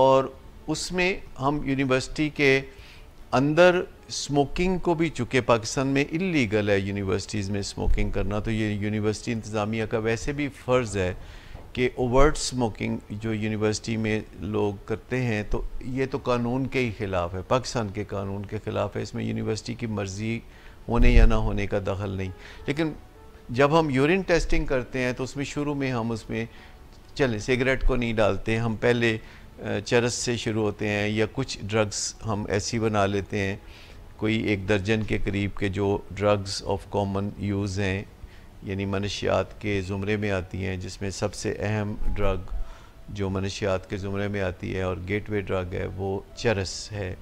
और उसमें हम यूनिवर्सिटी के अंदर स्मोकिंग को भी चूँकि पाकिस्तान में इलीगल है यूनिवर्सिटीज़ में स्मोकिंग करना तो ये यूनिवर्सिटी इंतज़ामिया का वैसे भी फ़र्ज़ है कि ओवर्ट स्मोकिंग जो यूनिवर्सिटी में लोग करते हैं तो ये तो कानून के ही ख़िलाफ़ है पाकिस्तान के कानून के ख़िलाफ़ है इसमें यूनिवर्सिटी की मर्ज़ी होने या ना होने का दखल नहीं लेकिन जब हम यूरिन टेस्टिंग करते हैं तो उसमें शुरू में हम उसमें चलें सिगरेट को नहीं डालते हम पहले चरस से शुरू होते हैं या कुछ ड्रग्स हम ऐसी बना लेते हैं कोई एक दर्जन के करीब के जो ड्रग्स ऑफ कॉमन यूज़ हैं यानी मनशियात के ज़ुमरे में आती हैं जिसमें सबसे अहम ड्रग जो मनशियात के ज़ुमरे में आती है और गेटवे ड्रग है वो चरस है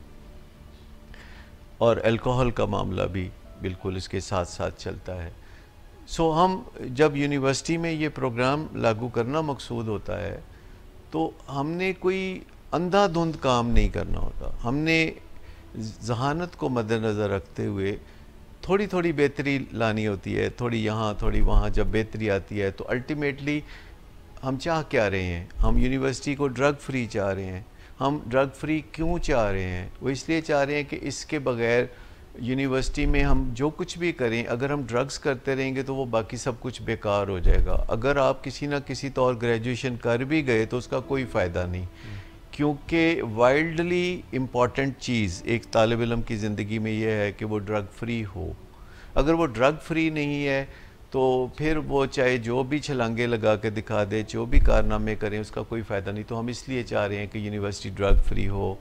और अल्कोहल का मामला भी बिल्कुल इसके साथ साथ चलता है सो so, हम जब यूनिवर्सिटी में ये प्रोग्राम लागू करना मकसूद होता है तो हमने कोई अंधाधुंध काम नहीं करना होता हमने जहानत को मद्दनज़र रखते हुए थोड़ी थोड़ी बेहतरी लानी होती है थोड़ी यहाँ थोड़ी वहाँ जब बेहतरी आती है तो अल्टीमेटली हम चाह क्या रहे हैं हम यूनिवर्सिटी को ड्रग फ्री चाह रहे हैं हम ड्रग फ्री क्यों चाह रहे हैं वो इसलिए चाह रहे हैं कि इसके बगैर यूनिवर्सिटी में हम जो कुछ भी करें अगर हम ड्रग्स करते रहेंगे तो वो बाकी सब कुछ बेकार हो जाएगा अगर आप किसी ना किसी तौर तो ग्रेजुएशन कर भी गए तो उसका कोई फ़ायदा नहीं क्योंकि वाइल्डली इम्पॉर्टेंट चीज़ एक तालब इलम की ज़िंदगी में यह है कि वो ड्रग फ्री हो अगर वो ड्रग फ्री नहीं है तो फिर वो चाहे जो भी छलांगे लगा के दिखा दे जो भी कारनामे करें उसका कोई फ़ायदा नहीं तो हम इसलिए चाह रहे हैं कि यूनिवर्सिटी ड्रग फ्री हो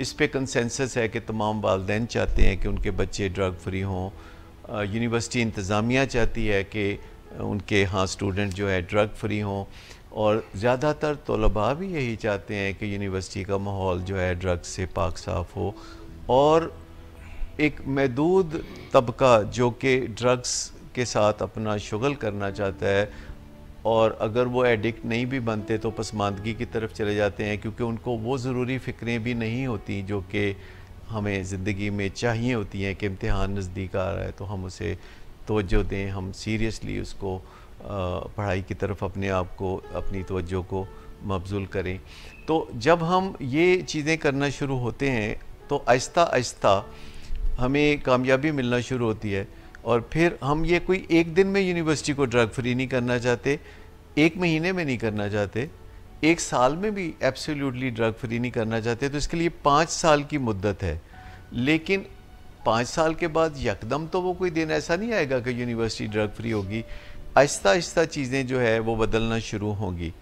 इस पर कंसेंसस है कि तमाम वालदे चाहते हैं कि उनके बच्चे ड्रग फ्री हों यूनिवर्सिटी इंतज़ामिया चाहती है कि उनके यहाँ स्टूडेंट जो है ड्रग फ्री हों और ज़्यादातर तलबा भी यही चाहते हैं कि यूनिवर्सिटी का माहौल जो है ड्रग से पाक साफ़ हो और एक महदूद तबका जो कि ड्रग्स के साथ अपना शुगल करना चाहता है और अगर वो एडिक्ट नहीं भी बनते तो पसमानदगी की तरफ चले जाते हैं क्योंकि उनको वो ज़रूरी फ़िक्रें भी नहीं होती जो कि हमें ज़िंदगी में चाहिए होती हैं कि इम्तहान नज़दीक आ रहा है तो हम उसे तोज्जो दें हम सीरियसली उसको पढ़ाई की तरफ अपने आप को अपनी तोज्जो को मबजूल करें तो जब हम ये चीज़ें करना शुरू होते हैं तो आहिस्ता आहिस्ता हमें कामयाबी मिलना शुरू होती है और फिर हम ये कोई एक दिन में यूनिवर्सिटी को ड्रग फ्री नहीं करना चाहते एक महीने में नहीं करना चाहते एक साल में भी एब्सोल्युटली ड्रग फ्री नहीं करना चाहते तो इसके लिए पाँच साल की मुद्दत है लेकिन पाँच साल के बाद यकदम तो वो कोई दिन ऐसा नहीं आएगा कि यूनिवर्सिटी ड्रग फ्री होगी आहिस्ता आहिस्ता चीज़ें जो है वो बदलना शुरू होंगी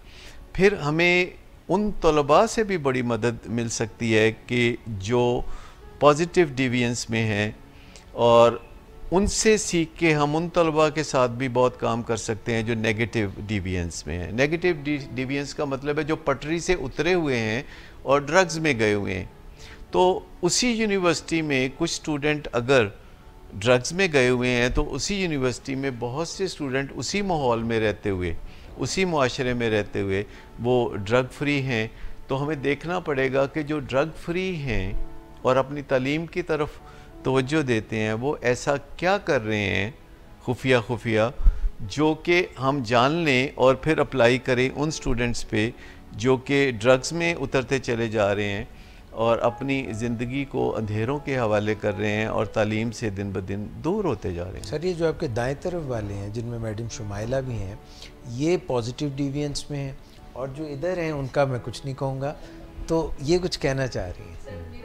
फिर हमें उन तलबा से भी बड़ी मदद मिल सकती है कि जो पॉजिटिव डिवियंस में हैं और उनसे सीख के हम उन तलबा के साथ भी बहुत काम कर सकते हैं जो नेगेटिव डिवियंस में हैं नेगेटिव डिवियंस का मतलब है जो पटरी से उतरे हुए हैं और ड्रग्स में गए हुए हैं तो उसी यूनिवर्सिटी में कुछ स्टूडेंट अगर ड्रग्स में गए हुए हैं तो उसी यूनिवर्सिटी में बहुत से स्टूडेंट उसी माहौल में रहते हुए उसी माशरे में रहते हुए वो ड्रग फ्री हैं तो हमें देखना पड़ेगा कि जो ड्रग फ्री हैं और अपनी तलीम की तरफ तोज्जो देते हैं वो ऐसा क्या कर रहे हैं खुफिया खुफिया जो कि हम जान लें और फिर अप्लाई करें उन स्टूडेंट्स पे जो कि ड्रग्स में उतरते चले जा रहे हैं और अपनी ज़िंदगी को अंधेरों के हवाले कर रहे हैं और तालीम से दिन ब दिन दूर होते जा रहे हैं सर ये जो आपके दाएं तरफ वाले हैं जिनमें मैडम शुमाइला भी हैं ये पॉजिटिव डिवियंस में हैं और जो इधर हैं उनका मैं कुछ नहीं कहूँगा तो ये कुछ कहना चाह रही हैं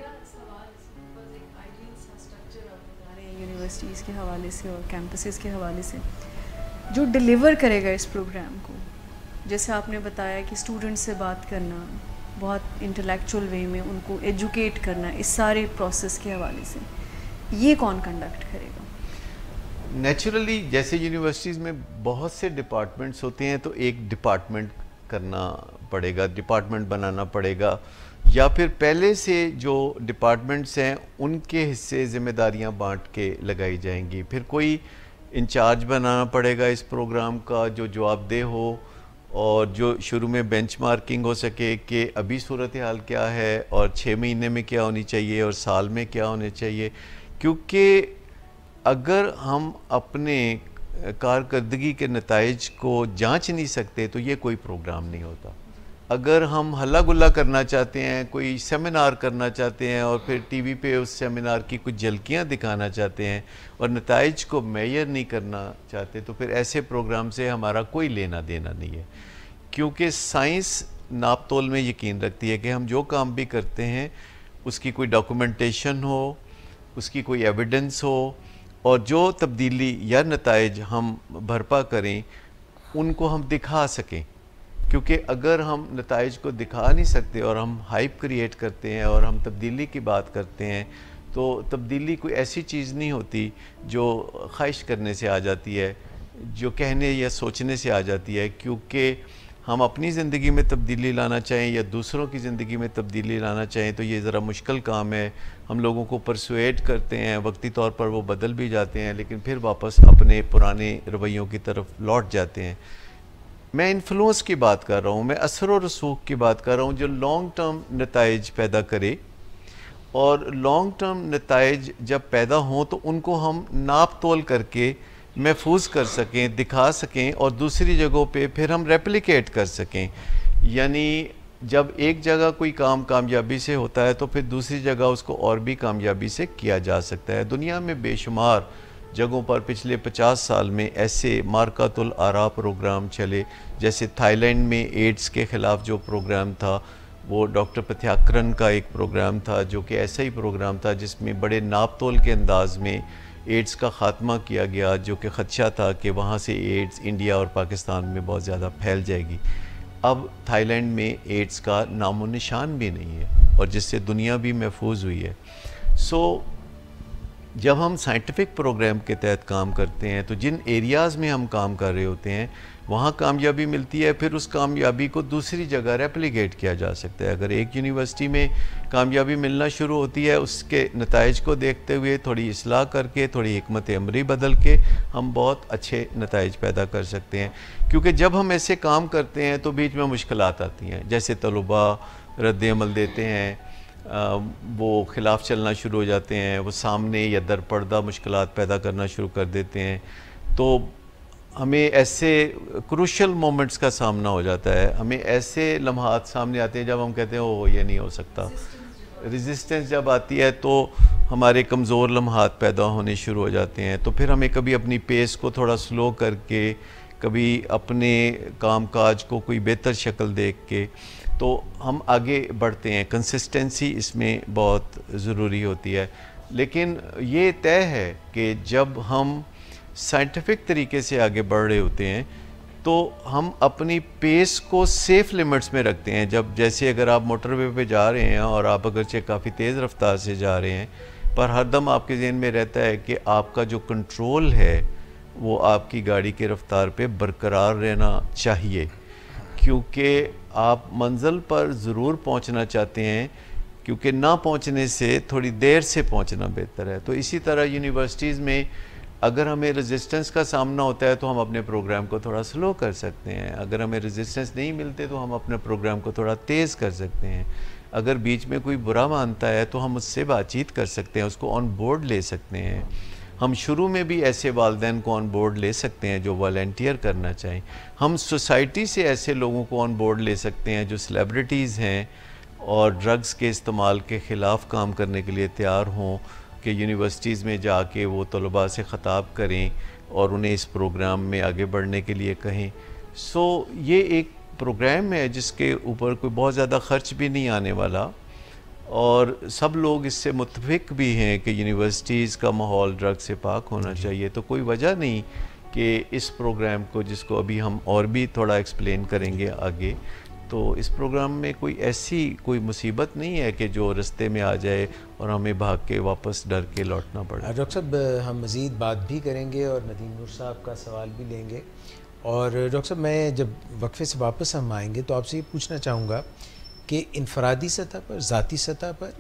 यूनिवर्सिटीज़ के हवाले से और कैंपसेस के हवाले से जो डिलीवर करेगा इस प्रोग्राम को जैसे आपने बताया कि स्टूडेंट से बात करना बहुत इंटेलेक्चुअल वे में उनको एजुकेट करना इस सारे प्रोसेस के हवाले से ये कौन कंडक्ट करेगा नेचुरली जैसे यूनिवर्सिटीज़ में बहुत से डिपार्टमेंट्स होते हैं तो एक डिपार्टमेंट करना पड़ेगा डिपार्टमेंट बनाना पड़ेगा या फिर पहले से जो डिपार्टमेंट्स हैं उनके हिस्से ज़िम्मेदारियां बांट के लगाई जाएंगी फिर कोई इंचार्ज बनाना पड़ेगा इस प्रोग्राम का जो जवाबदेह हो और जो शुरू में बेंच मार्किंग हो सके कि अभी सूरत हाल क्या है और छः महीने में क्या होनी चाहिए और साल में क्या होने चाहिए क्योंकि अगर हम अपने कारकर्दगी के नतज को जांच नहीं सकते तो ये कोई प्रोग्राम नहीं होता अगर हम हल्ला गुल्ला करना चाहते हैं कोई सेमिनार करना चाहते हैं और फिर टीवी पे उस सेमिनार की कुछ झलकियाँ दिखाना चाहते हैं और नतज को मैयर नहीं करना चाहते तो फिर ऐसे प्रोग्राम से हमारा कोई लेना देना नहीं है क्योंकि साइंस नाप तोल में यकीन रखती है कि हम जो काम भी करते हैं उसकी कोई डॉक्यूमेंटेशन हो उसकी कोई एविडेंस हो और जो तब्दीली या नतज हम भरपा करें उनको हम दिखा सकें क्योंकि अगर हम नतज को दिखा नहीं सकते और हम हाइप क्रिएट करते हैं और हम तब्दीली की बात करते हैं तो तब्दीली कोई ऐसी चीज़ नहीं होती जो ख्वाहिश करने से आ जाती है जो कहने या सोचने से आ जाती है क्योंकि हम अपनी ज़िंदगी में तब्दीली लाना चाहें या दूसरों की ज़िंदगी में तब्दीली लाना चाहें तो ये ज़रा मुश्किल काम है हम लोगों को परसुएट करते हैं वक्ती तौर पर वो बदल भी जाते हैं लेकिन फिर वापस अपने पुराने रवैयों की तरफ लौट जाते हैं मैं इन्फ्लुएंस की बात कर रहा हूँ मैं असर और रसूख की बात कर रहा हूँ जो लॉन्ग टर्म नतज पैदा करे और लॉन्ग टर्म नतज जब पैदा हों तो उनको हम नाप तोल करके महफूज कर सकें दिखा सकें और दूसरी जगहों पे फिर हम रेप्लिकेट कर सकें यानी जब एक जगह कोई काम कामयाबी से होता है तो फिर दूसरी जगह उसको और भी कामयाबी से किया जा सकता है दुनिया में बेशुमार जगहों पर पिछले 50 साल में ऐसे मार्कतुल आरा प्रोग्राम चले जैसे थाईलैंड में एड्स के ख़िलाफ़ जो प्रोग्राम था वो डॉक्टर पथ्याकरण का एक प्रोग्राम था जो कि ऐसा ही प्रोग्राम था जिसमें बड़े नापतोल के अंदाज में एड्स का ख़ात्मा किया गया जो कि ख़दशा था कि वहाँ से एड्स इंडिया और पाकिस्तान में बहुत ज़्यादा फैल जाएगी अब थाईलैंड में एड्स का नामो निशान भी नहीं है और जिससे दुनिया भी महफूज हुई है सो so, जब हम साइंटिफिक प्रोग्राम के तहत काम करते हैं तो जिन एरियाज़ में हम काम कर रहे होते हैं वहाँ कामयाबी मिलती है फिर उस कामयाबी को दूसरी जगह रेप्लीकेट किया जा सकता है अगर एक यूनिवर्सिटी में कामयाबी मिलना शुरू होती है उसके नतज को देखते हुए थोड़ी असलाह करके थोड़ी हमत अमरी बदल के हम बहुत अच्छे नतज पैदा कर सकते हैं क्योंकि जब हम ऐसे काम करते हैं तो बीच में मुश्किल आती हैं जैसे तलबा रद्द अमल देते हैं वो खिलाफ चलना शुरू हो जाते हैं वो सामने या दरपर्दा मुश्किल पैदा करना शुरू कर देते हैं तो हमें ऐसे क्रूशल मोमेंट्स का सामना हो जाता है हमें ऐसे लम्हात सामने आते हैं जब हम कहते हैं ओ ये नहीं हो सकता रेजिस्टेंस जब आती है तो हमारे कमज़ोर लम्हात पैदा होने शुरू हो जाते हैं तो फिर हमें कभी अपनी पेस को थोड़ा स्लो करके कभी अपने काम काज को कोई बेहतर शक्ल देख के तो हम आगे बढ़ते हैं कंसिस्टेंसी इसमें बहुत ज़रूरी होती है लेकिन ये तय है कि जब हम साइंटिफिक तरीके से आगे बढ़ रहे होते हैं तो हम अपनी पेस को सेफ़ लिमिट्स में रखते हैं जब जैसे अगर आप मोटरवे पे जा रहे हैं और आप अगरचे काफ़ी तेज़ रफ्तार से जा रहे हैं पर हरदम आपके जहन में रहता है कि आपका जो कंट्रोल है वो आपकी गाड़ी के रफ्तार पे बरकरार रहना चाहिए क्योंकि आप मंजिल पर ज़रूर पहुंचना चाहते हैं क्योंकि ना पहुंचने से थोड़ी देर से पहुंचना बेहतर है तो इसी तरह यूनिवर्सिटीज़ में अगर हमें रेजिस्टेंस का सामना होता है तो हम अपने प्रोग्राम को थोड़ा स्लो कर सकते हैं अगर हमें रेजिस्टेंस नहीं मिलते तो हम अपने प्रोग्राम को थोड़ा तेज़ कर सकते हैं अगर बीच में कोई बुरा मानता है तो हम उससे बातचीत कर सकते हैं उसको ऑन बोर्ड ले सकते हैं हम शुरू में भी ऐसे वालदेन को ऑन बोर्ड ले सकते हैं जो वॉल्टियर करना चाहें हम सोसाइटी से ऐसे लोगों को ऑन बोर्ड ले सकते हैं जो सेलिब्रिटीज़ हैं और ड्रग्स के इस्तेमाल के ख़िलाफ़ काम करने के लिए तैयार हों कि यूनिवर्सिटीज़ में जाके वो तलबा से ख़ताब करें और उन्हें इस प्रोग्राम में आगे बढ़ने के लिए कहें सो ये एक प्रोग्राम है जिसके ऊपर कोई बहुत ज़्यादा ख़र्च भी नहीं आने वाला और सब लोग इससे मुतफिक भी हैं कि यूनिवर्सिटीज़ का माहौल ड्रग से पाक होना चाहिए तो कोई वजह नहीं कि इस प्रोग्राम को जिसको अभी हम और भी थोड़ा एक्सप्लेन करेंगे आगे तो इस प्रोग्राम में कोई ऐसी कोई मुसीबत नहीं है कि जो रस्ते में आ जाए और हमें भाग के वापस डर के लौटना पड़े हाँ, डॉक्टर साहब हम मज़ीद बात भी करेंगे और नदीम नूर साहब का सवाल भी लेंगे और डॉक्टर साहब मैं जब वक्फे से वापस हम आएंगे तो आपसे ये पूछना चाहूँगा कि इनफरादी सतह पर ज़ाती सतह पर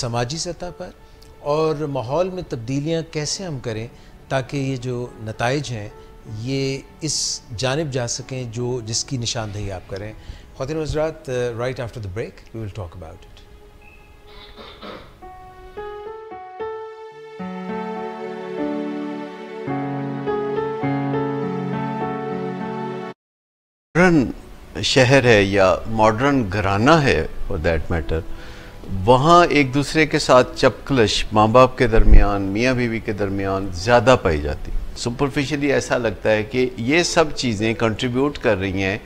समाजी सतह पर और माहौल में तब्दीलियाँ कैसे हम करें ताकि ये जो नतज हैं ये इस जानब जा सकें जो जिसकी निशानदेही आप करें खातिन हजरात right after the break we will talk about it modern शहर है या मॉडर्न घराना है फॉर दैट मैटर वहाँ एक दूसरे के साथ चपकलश माँ बाप के दरमियान मियाँ बीवी के दरमियान ज़्यादा पाई जाती सुपरफिशली ऐसा लगता है कि ये सब चीज़ें कंट्रीब्यूट कर रही हैं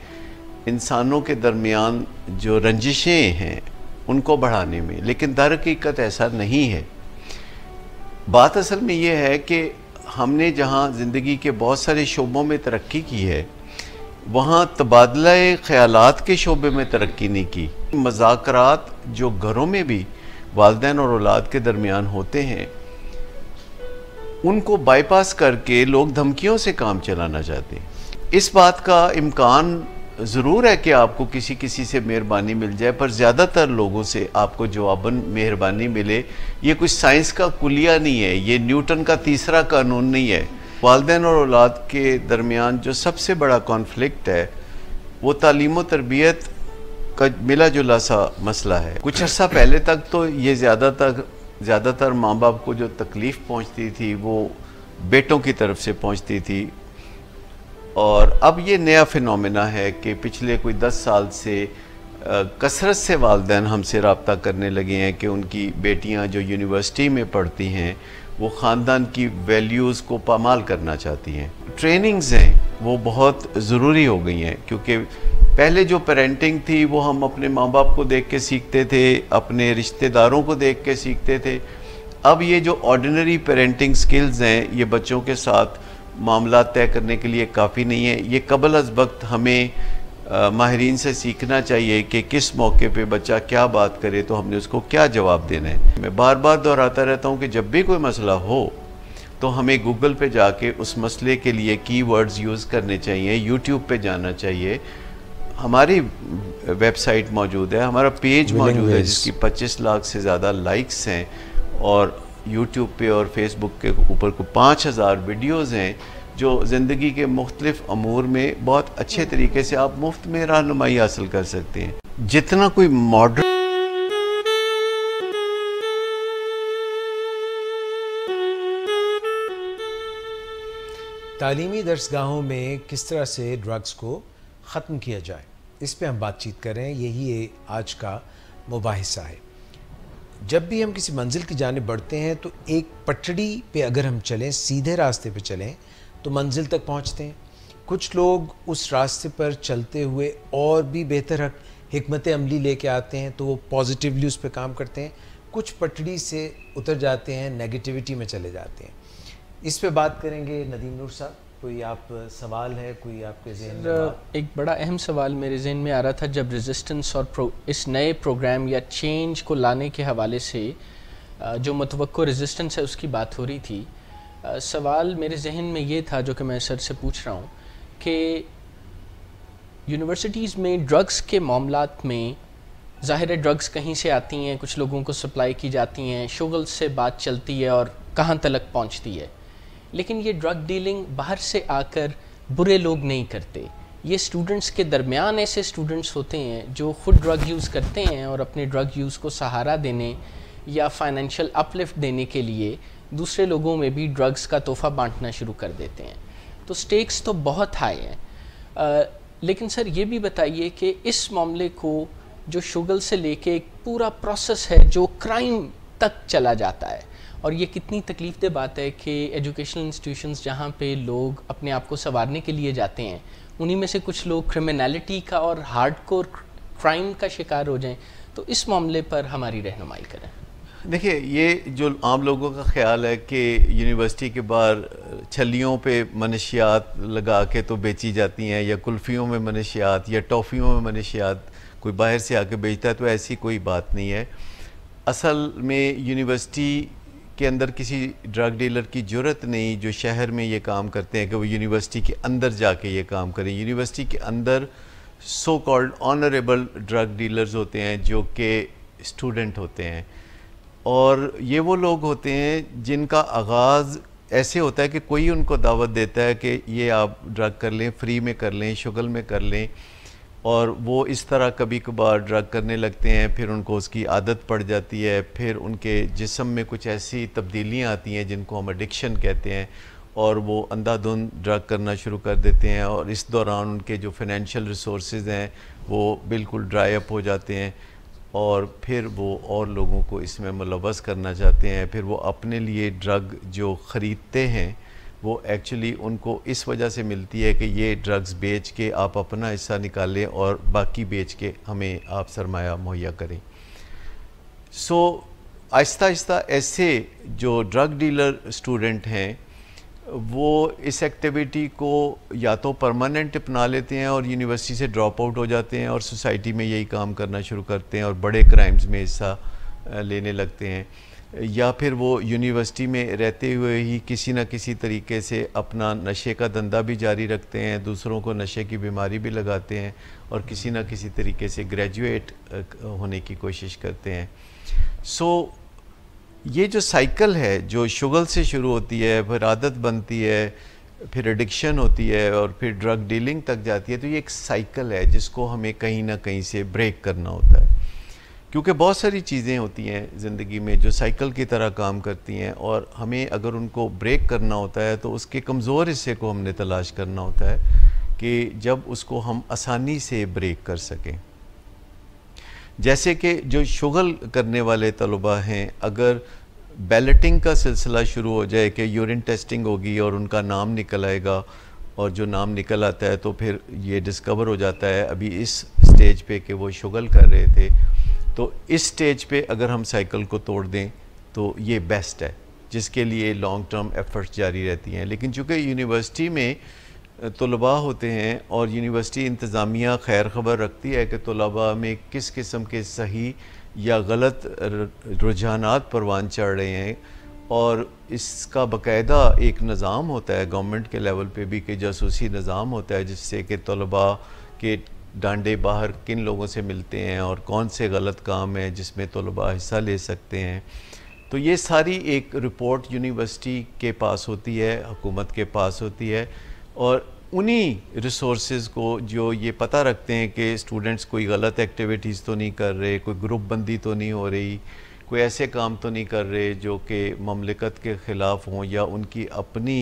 इंसानों के दरमियान जो रंजिशें हैं उनको बढ़ाने में लेकिन दर हकीकत ऐसा नहीं है बात असल में ये है कि हमने जहाँ ज़िंदगी के बहुत सारे शोबों में तरक्की की है वहाँ तबादला ख्याल के शोबे में तरक्की नहीं की मजाकरात जो घरों में भी वालदे और औलाद के दरमियान होते हैं उनको बाईपास करके लोग धमकियों से काम चलाना चाहते हैं इस बात का इम्कान ज़रूर है कि आपको किसी किसी से मेहरबानी मिल जाए पर ज़्यादातर लोगों से आपको जवाबन मेहरबानी मिले ये कुछ साइंस का कुलिया नहीं है ये न्यूटन का तीसरा कानून नहीं है वालदेन और औलाद के दरमियान जो सबसे बड़ा कॉन्फ्लिक्ट है वो तालीम तरबियत का मिला जुला सा मसला है कुछ अर्सा पहले तक तो ये ज़्यादातर ज़्यादातर माँ बाप को जो तकलीफ़ पहुँचती थी वो बेटों की तरफ से पहुँचती थी और अब ये नया फिनमिना है कि पिछले कोई दस साल से कसरत से वालदेन हमसे रबता करने लगे हैं कि उनकी बेटियाँ जो यूनिवर्सिटी में पढ़ती हैं वो ख़ानदान की वैल्यूज़ को पामाल करना चाहती हैं ट्रेनिंग्स हैं वो बहुत ज़रूरी हो गई हैं क्योंकि पहले जो पेरेंटिंग थी वो हम अपने माँ बाप को देख के सीखते थे अपने रिश्तेदारों को देख के सीखते थे अब ये जो ऑर्डिनरी पेरेंटिंग स्किल्स हैं ये बच्चों के साथ मामला तय करने के लिए काफ़ी नहीं है ये कबल अज वक्त हमें माहरीन से सीखना चाहिए कि किस मौके पे बच्चा क्या बात करे तो हमने उसको क्या जवाब देना है मैं बार बार दोहराता रहता हूँ कि जब भी कोई मसला हो तो हमें गूगल पे जाके उस मसले के लिए कीवर्ड्स यूज़ करने चाहिए यूट्यूब पे जाना चाहिए हमारी वेबसाइट मौजूद है हमारा पेज मौजूद है जिसकी पच्चीस लाख से ज़्यादा लाइक्स हैं और यूट्यूब पे और फेसबुक के ऊपर को पाँच वीडियोज हैं जो ज़िंदगी के मुख्तलिफ अमूर में बहुत अच्छे तरीके से आप मुफ्त में रहनुमाई हासिल कर सकते हैं जितना कोई मॉडर्न तालीमी दरसगाहों में किस तरह से ड्रग्स को ख़त्म किया जाए इस पर हम बातचीत कर रहे हैं यही आज का मुबासा है जब भी हम किसी मंजिल की जानब बढ़ते हैं तो एक पटड़ी पे अगर हम चलें सीधे रास्ते पे चलें तो मंजिल तक पहुँचते हैं कुछ लोग उस रास्ते पर चलते हुए और भी बेहतर हमत अमली लेके आते हैं तो वो पॉजिटिवली उस पर काम करते हैं कुछ पटड़ी से उतर जाते हैं नेगेटिविटी में चले जाते हैं इस पे बात करेंगे नदीम नूर साहब कोई आप सवाल है कोई आपके जहन में एक बड़ा अहम सवाल मेरे जहन में आ रहा था जब रेजिस्टेंस और प्रो, इस नए प्रोग्राम या चेंज को लाने के हवाले से जो मतवक़ रेजिस्टेंस है उसकी बात हो रही थी आ, सवाल मेरे जहन में ये था जो कि मैं सर से पूछ रहा हूँ कि यूनिवर्सिटीज़ में ड्रग्स के मामला में ज़ाहिर है ड्रग्स कहीं से आती हैं कुछ लोगों को सप्लाई की जाती हैं शुगल से बात चलती है और कहाँ तलक पहुँचती है लेकिन ये ड्रग डीलिंग बाहर से आकर बुरे लोग नहीं करते ये स्टूडेंट्स के दरमियान ऐसे स्टूडेंट्स होते हैं जो खुद ड्रग यूज़ करते हैं और अपने ड्रग यूज़ को सहारा देने या फाइनेंशियल अपलिफ्ट देने के लिए दूसरे लोगों में भी ड्रग्स का तोहफा बांटना शुरू कर देते हैं तो स्टेक्स तो बहुत हाई हैं लेकिन सर ये भी बताइए कि इस मामले को जो शुगल से लेके एक पूरा प्रोसेस है जो क्राइम तक चला जाता है और ये कितनी तकलीफ दे बात है कि एजुकेशनल इंस्टीट्यूशंस जहाँ पे लोग अपने आप को संवारने के लिए जाते हैं उन्हीं में से कुछ लोग क्रिमिनलिटी का और हार्ड क्राइम का शिकार हो जाएं तो इस मामले पर हमारी रहनुमाई करें देखिए ये जो आम लोगों का ख्याल है कि यूनिवर्सिटी के बाहर छलियों पे मनशियात लगा के तो बेची जाती हैं या कुल्फियों में मनशियात या टॉफ़ियों में मनशियात कोई बाहर से आके बेचता है तो ऐसी कोई बात नहीं है असल में यूनिवर्सिटी के अंदर किसी ड्रग डीलर की ज़रूरत नहीं जो शहर में ये काम करते हैं कि वो यूनिवर्सिटी के अंदर जाके ये काम करें यूनिवर्सिटी के अंदर so called honourable drug dealers होते हैं जो कि स्टूडेंट होते हैं और ये वो लोग होते हैं जिनका आगाज़ ऐसे होता है कि कोई उनको दावत देता है कि ये आप ड्रग कर लें फ्री में कर लें शुगल में कर लें और वो इस तरह कभी कभार ड्रग करने लगते हैं फिर उनको उसकी आदत पड़ जाती है फिर उनके जिसम में कुछ ऐसी तब्दीलियाँ आती हैं जिनको हम एडिक्शन कहते हैं और वो अंधाधुन ड्रग करना शुरू कर देते हैं और इस दौरान उनके जो फिनंशल रिसोर्स हैं वो बिल्कुल ड्राई अप हो जाते हैं और फिर वो और लोगों को इसमें मुलवस करना चाहते हैं फिर वो अपने लिए ड्रग जो ख़रीदते हैं वो एक्चुअली उनको इस वजह से मिलती है कि ये ड्रग्स बेच के आप अपना हिस्सा निकालें और बाकी बेच के हमें आप सरमाया मुहैया करें सो so, आहिस्ता आहिस्ता ऐसे जो ड्रग डीलर स्टूडेंट हैं वो इस एक्टिविटी को या तो परमानेंट अपना लेते हैं और यूनिवर्सिटी से ड्रॉप आउट हो जाते हैं और सोसाइटी में यही काम करना शुरू करते हैं और बड़े क्राइम्स में हिस्सा लेने लगते हैं या फिर वो यूनिवर्सिटी में रहते हुए ही किसी न किसी तरीके से अपना नशे का धंधा भी जारी रखते हैं दूसरों को नशे की बीमारी भी लगाते हैं और किसी न किसी तरीके से ग्रेजुएट होने की कोशिश करते हैं सो so, ये जो साइकिल है जो शुगर से शुरू होती है फिर आदत बनती है फिर एडिक्शन होती है और फिर ड्रग डीलिंग तक जाती है तो ये एक साइकिल है जिसको हमें कहीं ना कहीं से ब्रेक करना होता है क्योंकि बहुत सारी चीज़ें होती हैं ज़िंदगी में जो साइकिल की तरह काम करती हैं और हमें अगर उनको ब्रेक करना होता है तो उसके कमज़ोर हिस्से को हमने तलाश करना होता है कि जब उसको हम आसानी से ब्रेक कर सकें जैसे कि जो शुगल करने वाले तलबा हैं अगर बैलटिंग का सिलसिला शुरू हो जाए कि यूरिन टेस्टिंग होगी और उनका नाम निकल आएगा और जो नाम निकल आता है तो फिर ये डिस्कवर हो जाता है अभी इस स्टेज पे कि वो शुगल कर रहे थे तो इस स्टेज पे अगर हम साइकिल को तोड़ दें तो ये बेस्ट है जिसके लिए लॉन्ग टर्म एफर्ट्स जारी रहती हैं लेकिन चूँकि यूनिवर्सिटी में तलबा होते हैं और यूनिवर्सिटी इंतज़ामिया खैर खबर रखती है कि तलबा में किस किस्म के सही या गलत रुझाना परवान चढ़ रहे हैं और इसका बाकायदा एक निज़ाम होता है गवर्नमेंट के लेवल पे भी कि जासूसी निज़ाम होता है जिससे कि तलबा के डांडे बाहर किन लोगों से मिलते हैं और कौन से गलत काम हैं जिसमें तलबा हिस्सा ले सकते हैं तो ये सारी एक रिपोर्ट यूनिवर्सिटी के पास होती है हुकूमत के पास होती है और उन्हीं रिसोर्स को जो ये पता रखते हैं कि स्टूडेंट्स कोई गलत एक्टिविटीज़ तो नहीं कर रहे कोई ग्रुप बंदी तो नहीं हो रही कोई ऐसे काम तो नहीं कर रहे जो कि ममलिकत के ख़िलाफ़ हों या उनकी अपनी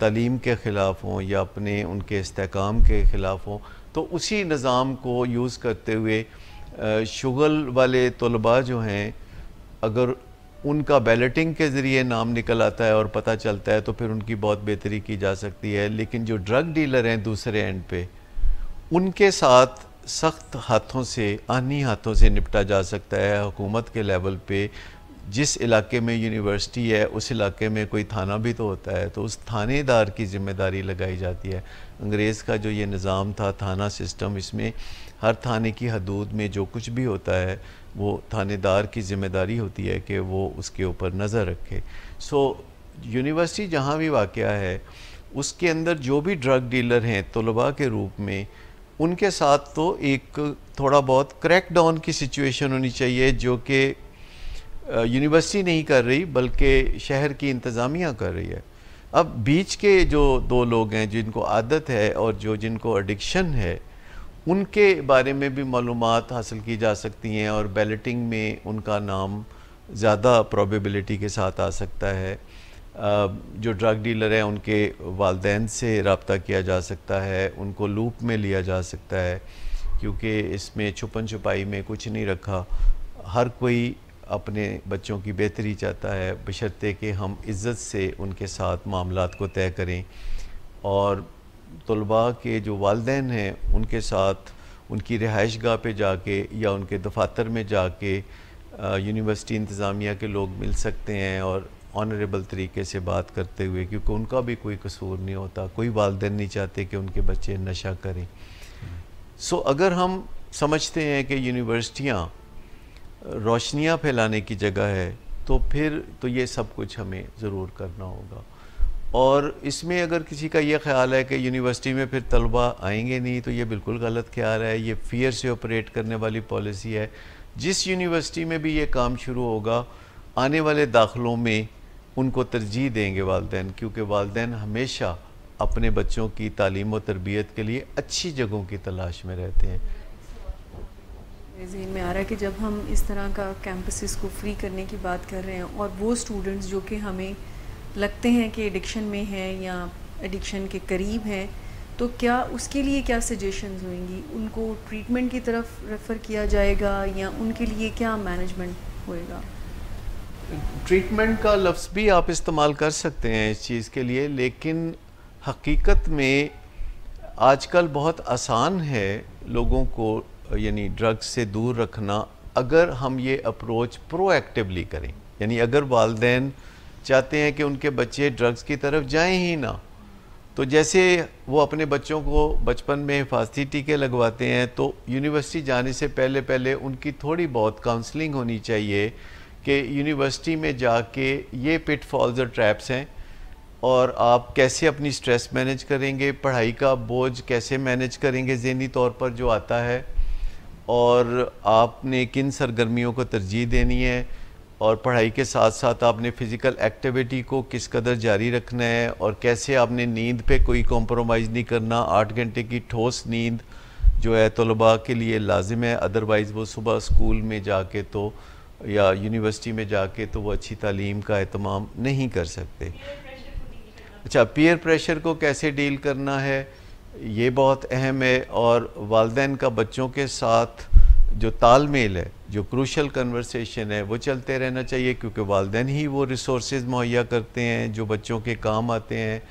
तलीम के ख़िलाफ़ हों या अपने उनके इसकाम के ख़िलाफ़ हों तो उसी निज़ाम को यूज़ करते हुए शुगल वाले तलबा जो हैं अगर उनका बैलेटिंग के ज़रिए नाम निकल आता है और पता चलता है तो फिर उनकी बहुत बेहतरी की जा सकती है लेकिन जो ड्रग डीलर हैं दूसरे एंड पे उनके साथ सख्त हाथों से आनी हाथों से निपटा जा सकता है हुकूमत के लेवल पे जिस इलाके में यूनिवर्सिटी है उस इलाके में कोई थाना भी तो होता है तो उस थानेदार की जिम्मेदारी लगाई जाती है अंग्रेज़ का जो ये निज़ाम था थाना सिस्टम इसमें हर थाने की हदूद में जो कुछ भी होता है वो थानेदार की जिम्मेदारी होती है कि वो उसके ऊपर नज़र रखे सो यूनिवर्सिटी जहाँ भी वाक़ है उसके अंदर जो भी ड्रग डीलर हैं तलबा के रूप में उनके साथ तो एक थोड़ा बहुत क्रैक डाउन की सिचुएशन होनी चाहिए जो कि यूनिवर्सिटी नहीं कर रही बल्कि शहर की इंतज़ामिया कर रही है अब बीच के जो दो लोग हैं जिनको आदत है और जो जिनको एडिक्शन है उनके बारे में भी मालूम हासिल की जा सकती हैं और बैलेटिंग में उनका नाम ज़्यादा प्रॉबिलिटी के साथ आ सकता है जो ड्रग डीलर हैं उनके वालदेन से रबता किया जा सकता है उनको लूप में लिया जा सकता है क्योंकि इसमें छुपन छुपाई में कुछ नहीं रखा हर कोई अपने बच्चों की बेहतरी चाहता है बशर्ते कि हम इज़्ज़त से उनके साथ मामला को तय करें और तलबा के जो वालदे हैं उनके साथ उनकी रिहाइश गाह पर जाके या उनके दफातर में जाके यूनिवर्सिटी इंतज़ामिया के लोग मिल सकते हैं और ऑनरेबल तरीके से बात करते हुए क्योंकि उनका भी कोई कसूर नहीं होता कोई वालदे नहीं चाहते कि उनके बच्चे नशा करें सो अगर हम समझते हैं कि यूनिवर्सिटियाँ रोशनियाँ फैलाने की जगह है तो फिर तो ये सब कुछ हमें ज़रूर करना होगा और इसमें अगर किसी का ये ख्याल है कि यूनिवर्सिटी में फिर तलबा आएंगे नहीं तो ये बिल्कुल गलत ख्याल है ये फियर से ऑपरेट करने वाली पॉलिसी है जिस यूनिवर्सिटी में भी ये काम शुरू होगा आने वाले दाखिलों में उनको तरजीह देंगे वालदे क्योंकि वालदे हमेशा अपने बच्चों की तालीम और तरबियत के लिए अच्छी जगहों की तलाश में रहते हैं जहन में आ रहा है कि जब हम इस तरह का कैंपसेस को फ्री करने की बात कर रहे हैं और वो स्टूडेंट्स जो कि हमें लगते हैं कि एडिक्शन में हैं या एडिक्शन के करीब हैं तो क्या उसके लिए क्या सजेशन होंगी उनको ट्रीटमेंट की तरफ रेफ़र किया जाएगा या उनके लिए क्या मैनेजमेंट होएगा ट्रीटमेंट का लफ्ज़ भी आप इस्तेमाल कर सकते हैं इस चीज़ के लिए लेकिन हकीकत में आजकल बहुत आसान है लोगों को यानी ड्रग्स से दूर रखना अगर हम ये अप्रोच प्रोएक्टिवली करें यानी अगर वालदेन चाहते हैं कि उनके बच्चे ड्रग्स की तरफ जाएं ही ना तो जैसे वो अपने बच्चों को बचपन में हिफाजती टीके लगवाते हैं तो यूनिवर्सिटी जाने से पहले पहले उनकी थोड़ी बहुत काउंसलिंग होनी चाहिए कि यूनिवर्सिटी में जाके ये पिटफॉल्स और ट्रैप्स हैं और आप कैसे अपनी स्ट्रेस मैनेज करेंगे पढ़ाई का बोझ कैसे मैनेज करेंगे जहनी तौर पर जो आता है और आपने किन सरगर्मियों को तरजीह देनी है और पढ़ाई के साथ साथ आपने फ़िज़िकल एक्टिविटी को किस कदर जारी रखना है और कैसे आपने नींद पे कोई कॉम्प्रोमाइज़ नहीं करना आठ घंटे की ठोस नींद जो है तलबा के लिए लाजिम है अदरवाइज़ वो सुबह स्कूल में जाके तो या यूनिवर्सिटी में जाके तो वो अच्छी तालीम का अहतमाम नहीं कर सकते अच्छा पीयर प्रेशर को कैसे डील करना है ये बहुत अहम है और वालदेन का बच्चों के साथ जो तालमेल है जो क्रूशल कन्वर्सेशन है वो चलते रहना चाहिए क्योंकि वालदेन ही वो रिसोर्स मुहैया करते हैं जो बच्चों के काम आते हैं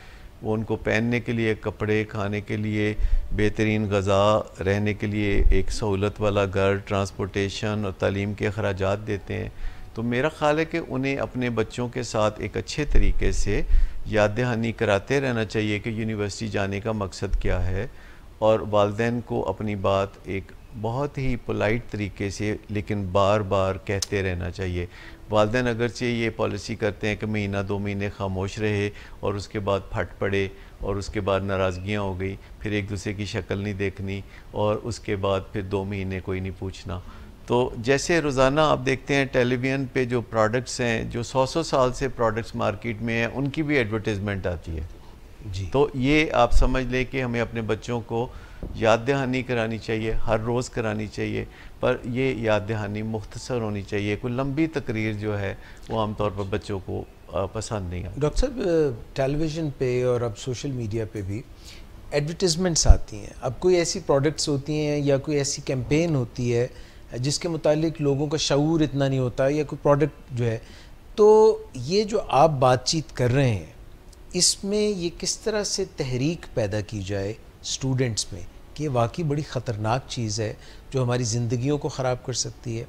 वो उनको पहनने के लिए कपड़े खाने के लिए बेहतरीन गज़ा रहने के लिए एक सहूलत वाला घर ट्रांसपोर्टेशन और तलीम के अखराज देते हैं तो मेरा ख़्याल है कि उन्हें अपने बच्चों के साथ एक अच्छे तरीके से याद दहानी कराते रहना चाहिए कि यूनिवर्सिटी जाने का मकसद क्या है और वालदेन को अपनी बात एक बहुत ही पोलाइट तरीके से लेकिन बार बार कहते रहना चाहिए वालदे अगरचे ये पॉलिसी करते हैं कि महीना दो महीने खामोश रहे और उसके बाद फट पड़े और उसके बाद नाराज़गियाँ हो गई फिर एक दूसरे की शक्ल नहीं देखनी और उसके बाद फिर दो महीने कोई नहीं पूछना तो जैसे रोज़ाना आप देखते हैं टेलीविज़न पे जो प्रोडक्ट्स हैं जो सौ सौ साल से प्रोडक्ट्स मार्केट में हैं उनकी भी एडवर्टीज़मेंट आती है जी तो ये आप समझ लें कि हमें अपने बच्चों को याद दहानी करानी चाहिए हर रोज़ करानी चाहिए पर ये याद दहानी मुख्तसर होनी चाहिए कोई लंबी तकरीर जो है वो आमतौर पर बच्चों को पसंद नहीं आती डॉक्टर साहब टेलीविज़न पे और अब सोशल मीडिया पे भी एडवर्टिजमेंट्स आती हैं अब कोई ऐसी प्रोडक्ट्स होती हैं या कोई ऐसी कैंपेन होती है जिसके मतलब लोगों का शूर इतना नहीं होता या कोई प्रोडक्ट जो है तो ये जो आप बातचीत कर रहे हैं इसमें ये किस तरह से तहरीक पैदा की जाए स्टूडेंट्स में कि ये वाकई बड़ी ख़तरनाक चीज़ है जो हमारी ज़िंदगियों को ख़राब कर सकती है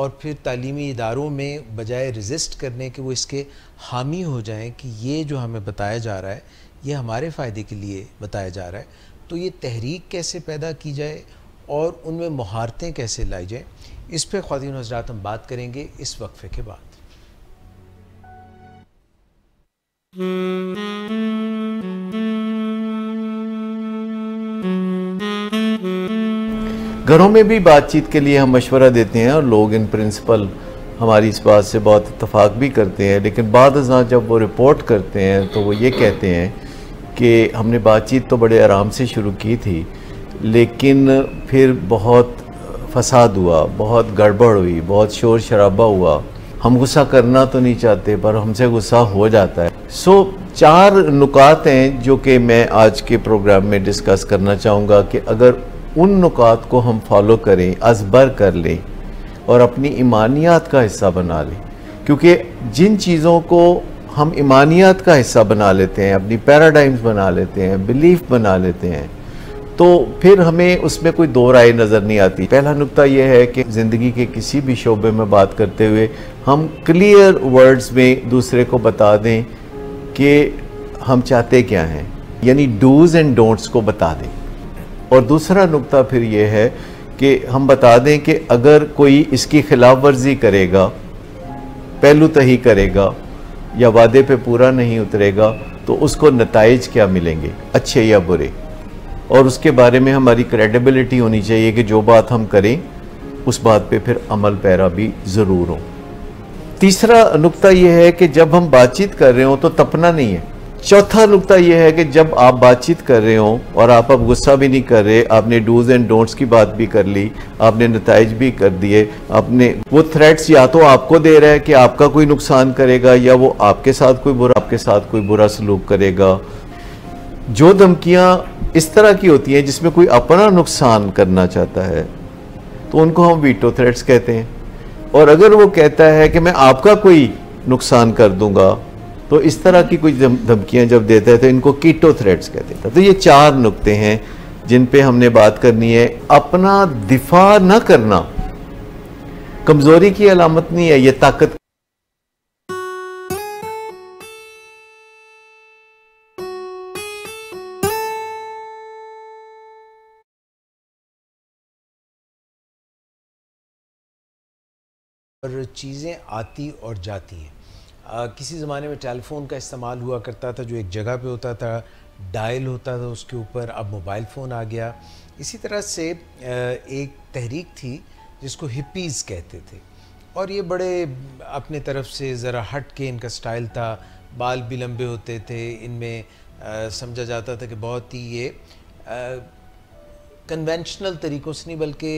और फिर तालीमी इदारों में बजाय रजिस्ट करने के वो इसके हामी हो जाएं कि ये जो हमें बताया जा रहा है ये हमारे फ़ायदे के लिए बताया जा रहा है तो ये तहरीक कैसे पैदा की जाए और उनमें महारतें कैसे लाई जाएँ इस पर ख़्वान हजरात हम बात करेंगे इस वक्फे के बाद घरों में भी बातचीत के लिए हम मशवरा देते हैं और लोग इन प्रिंसिपल हमारी इस बात से बहुत इतफाक़ भी करते हैं लेकिन बाद हाँ जब वो रिपोर्ट करते हैं तो वो ये कहते हैं कि हमने बातचीत तो बड़े आराम से शुरू की थी लेकिन फिर बहुत फसाद हुआ बहुत गड़बड़ हुई बहुत शोर शराबा हुआ हम गुस्सा करना तो नहीं चाहते पर हमसे गुस्सा हो जाता है सो चार नुकात हैं जो कि मैं आज के प्रोग्राम में डिस्कस करना चाहूँगा कि अगर उन नुकात को हम फॉलो करें असबर कर लें और अपनी ईमानियात का हिस्सा बना लें क्योंकि जिन चीज़ों को हम ईमानियात का हिस्सा बना लेते हैं अपनी पैराडाइम्स बना लेते हैं बिलीफ बना लेते हैं तो फिर हमें उसमें कोई दो राय नज़र नहीं आती पहला नुकता यह है कि ज़िंदगी के किसी भी शोबे में बात करते हुए हम क्लियर वर्ड्स में दूसरे को बता दें कि हम चाहते क्या हैं यानी डूज़ एंड डोंट्स को बता दें और दूसरा नुकता फिर ये है कि हम बता दें कि अगर कोई इसकी खिलाफ वर्जी करेगा पहलू तही करेगा या वादे पे पूरा नहीं उतरेगा तो उसको नतज क्या मिलेंगे अच्छे या बुरे और उसके बारे में हमारी क्रेडिबिलिटी होनी चाहिए कि जो बात हम करें उस बात पे फिर अमल पैरा भी ज़रूर हो तीसरा नुकता यह है कि जब हम बातचीत कर रहे हो तो तपना नहीं है चौथा नुकता यह है कि जब आप बातचीत कर रहे हो और आप अब गुस्सा भी नहीं कर रहे आपने डूज एंड डोंट्स की बात भी कर ली आपने नतज भी कर दिए आपने वो थ्रेट्स या तो आपको दे रहा है कि आपका कोई नुकसान करेगा या वो आपके साथ कोई बुरा आपके साथ कोई बुरा सलूक करेगा जो धमकियाँ इस तरह की होती हैं जिसमें कोई अपना नुकसान करना चाहता है तो उनको हम वीटो थ्रेट्स कहते हैं और अगर वो कहता है कि मैं आपका कोई नुकसान कर दूंगा तो इस तरह की कुछ धमकियां जब देते हैं तो इनको कीटो थ्रेट्स कहते हैं तो ये चार नुकते हैं जिन पे हमने बात करनी है अपना दिफा न करना कमज़ोरी की अलामत नहीं है ये ताकत चीज़ें आती और जाती हैं आ, किसी ज़माने में टेलीफोन का इस्तेमाल हुआ करता था जो एक जगह पे होता था डायल होता था उसके ऊपर अब मोबाइल फ़ोन आ गया इसी तरह से एक तहरीक थी जिसको हिप्पीज़ कहते थे और ये बड़े अपने तरफ से ज़रा हट के इनका स्टाइल था बाल भी लंबे होते थे इनमें समझा जाता था कि बहुत ही ये कन्वेंशनल तरीक़ों से नहीं बल्कि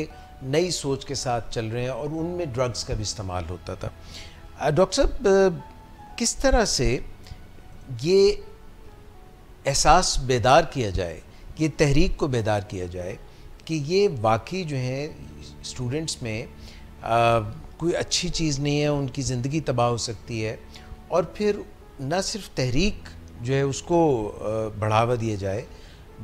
नई सोच के साथ चल रहे हैं और उनमें ड्रग्स का भी इस्तेमाल होता था डॉक्टर साहब किस तरह से ये एहसास बेदार किया जाए ये तहरीक को बेदार किया जाए कि ये वाकई जो है स्टूडेंट्स में आ, कोई अच्छी चीज़ नहीं है उनकी ज़िंदगी तबाह हो सकती है और फिर न सिर्फ तहरीक जो है उसको बढ़ावा दिया जाए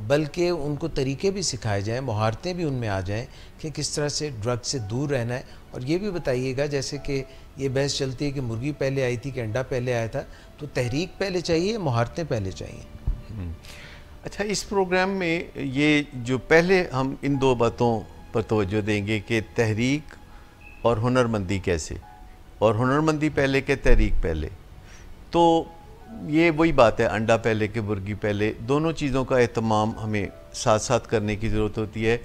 बल्कि उनको तरीके भी सिखाए जाएं महारतें भी उनमें आ जाएं कि किस तरह से ड्रग से दूर रहना है और ये भी बताइएगा जैसे कि ये बहस चलती है कि मुर्गी पहले आई थी कि अंडा पहले आया था तो तहरीक पहले चाहिए महारतें पहले चाहिए हम्म। अच्छा इस प्रोग्राम में ये जो पहले हम इन दो बातों पर तोज्जो देंगे कि तहरीक और हुनरमंदी कैसे और हुनरमंदी पहले के तहरीक पहले तो ये वही बात है अंडा पहले के मुर्गी पहले दोनों चीज़ों का अहतमाम हमें साथ साथ करने की ज़रूरत होती है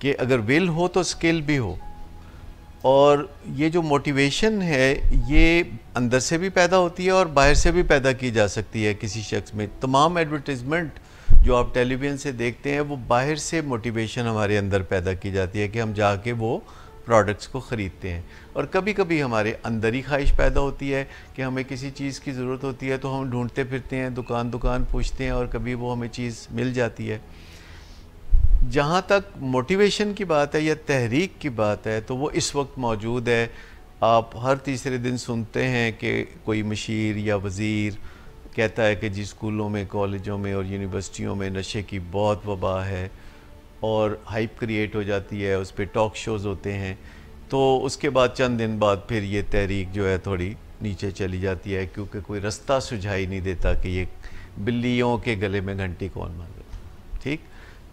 कि अगर विल हो तो स्किल भी हो और ये जो मोटिवेशन है ये अंदर से भी पैदा होती है और बाहर से भी पैदा की जा सकती है किसी शख्स में तमाम एडवर्टीज़मेंट जो आप टेलीविज़न से देखते हैं वो बाहर से मोटिवेशन हमारे अंदर पैदा की जाती है कि हम जाके वो प्रोडक्ट्स को ख़रीदते हैं और कभी कभी हमारे अंदर ही ख्वाहिश पैदा होती है कि हमें किसी चीज़ की ज़रूरत होती है तो हम ढूंढते फिरते हैं दुकान दुकान पूछते हैं और कभी वो हमें चीज़ मिल जाती है जहाँ तक मोटिवेशन की बात है या तहरीक की बात है तो वो इस वक्त मौजूद है आप हर तीसरे दिन सुनते हैं कि कोई मशीर या वज़ीर कहता है कि जी स्कूलों में कॉलेजों में और यूनिवर्सिटियों में नशे की बहुत वबा है और हाइप क्रिएट हो जाती है उस पर टॉक शोज़ होते हैं तो उसके बाद चंद दिन बाद फिर ये तहरीक जो है थोड़ी नीचे चली जाती है क्योंकि कोई रास्ता सुझाई नहीं देता कि ये बिल्लियों के गले में घंटी कौन मांगे ठीक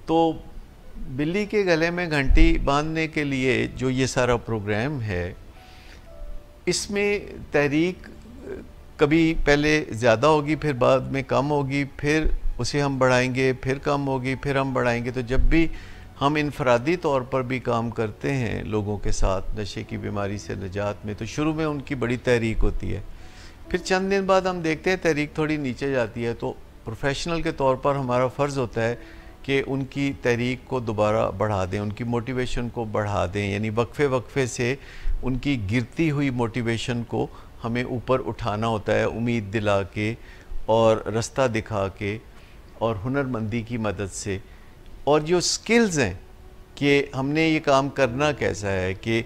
तो बिल्ली के गले में घंटी बांधने के लिए जो ये सारा प्रोग्राम है इसमें तहरीक कभी पहले ज़्यादा होगी फिर बाद में कम होगी फिर उसे हम बढ़ाएंगे फिर कम होगी फिर हम बढ़ाएंगे तो जब भी हम इनफरादी तौर पर भी काम करते हैं लोगों के साथ नशे की बीमारी से निजात में तो शुरू में उनकी बड़ी तहरीक होती है फिर चंद दिन बाद हम देखते हैं तहरीक थोड़ी नीचे जाती है तो प्रोफेशनल के तौर पर हमारा फ़र्ज़ होता है कि उनकी तहरीक को दोबारा बढ़ा दें उनकी मोटिवेशन को बढ़ा दें यानी वक्फे वक्फे से उनकी गिरती हुई मोटिवेशन को हमें ऊपर उठाना होता है उम्मीद दिला के और रास्ता दिखा के और हुनरमंदी की मदद से और जो स्किल्स हैं कि हमने ये काम करना कैसा है कि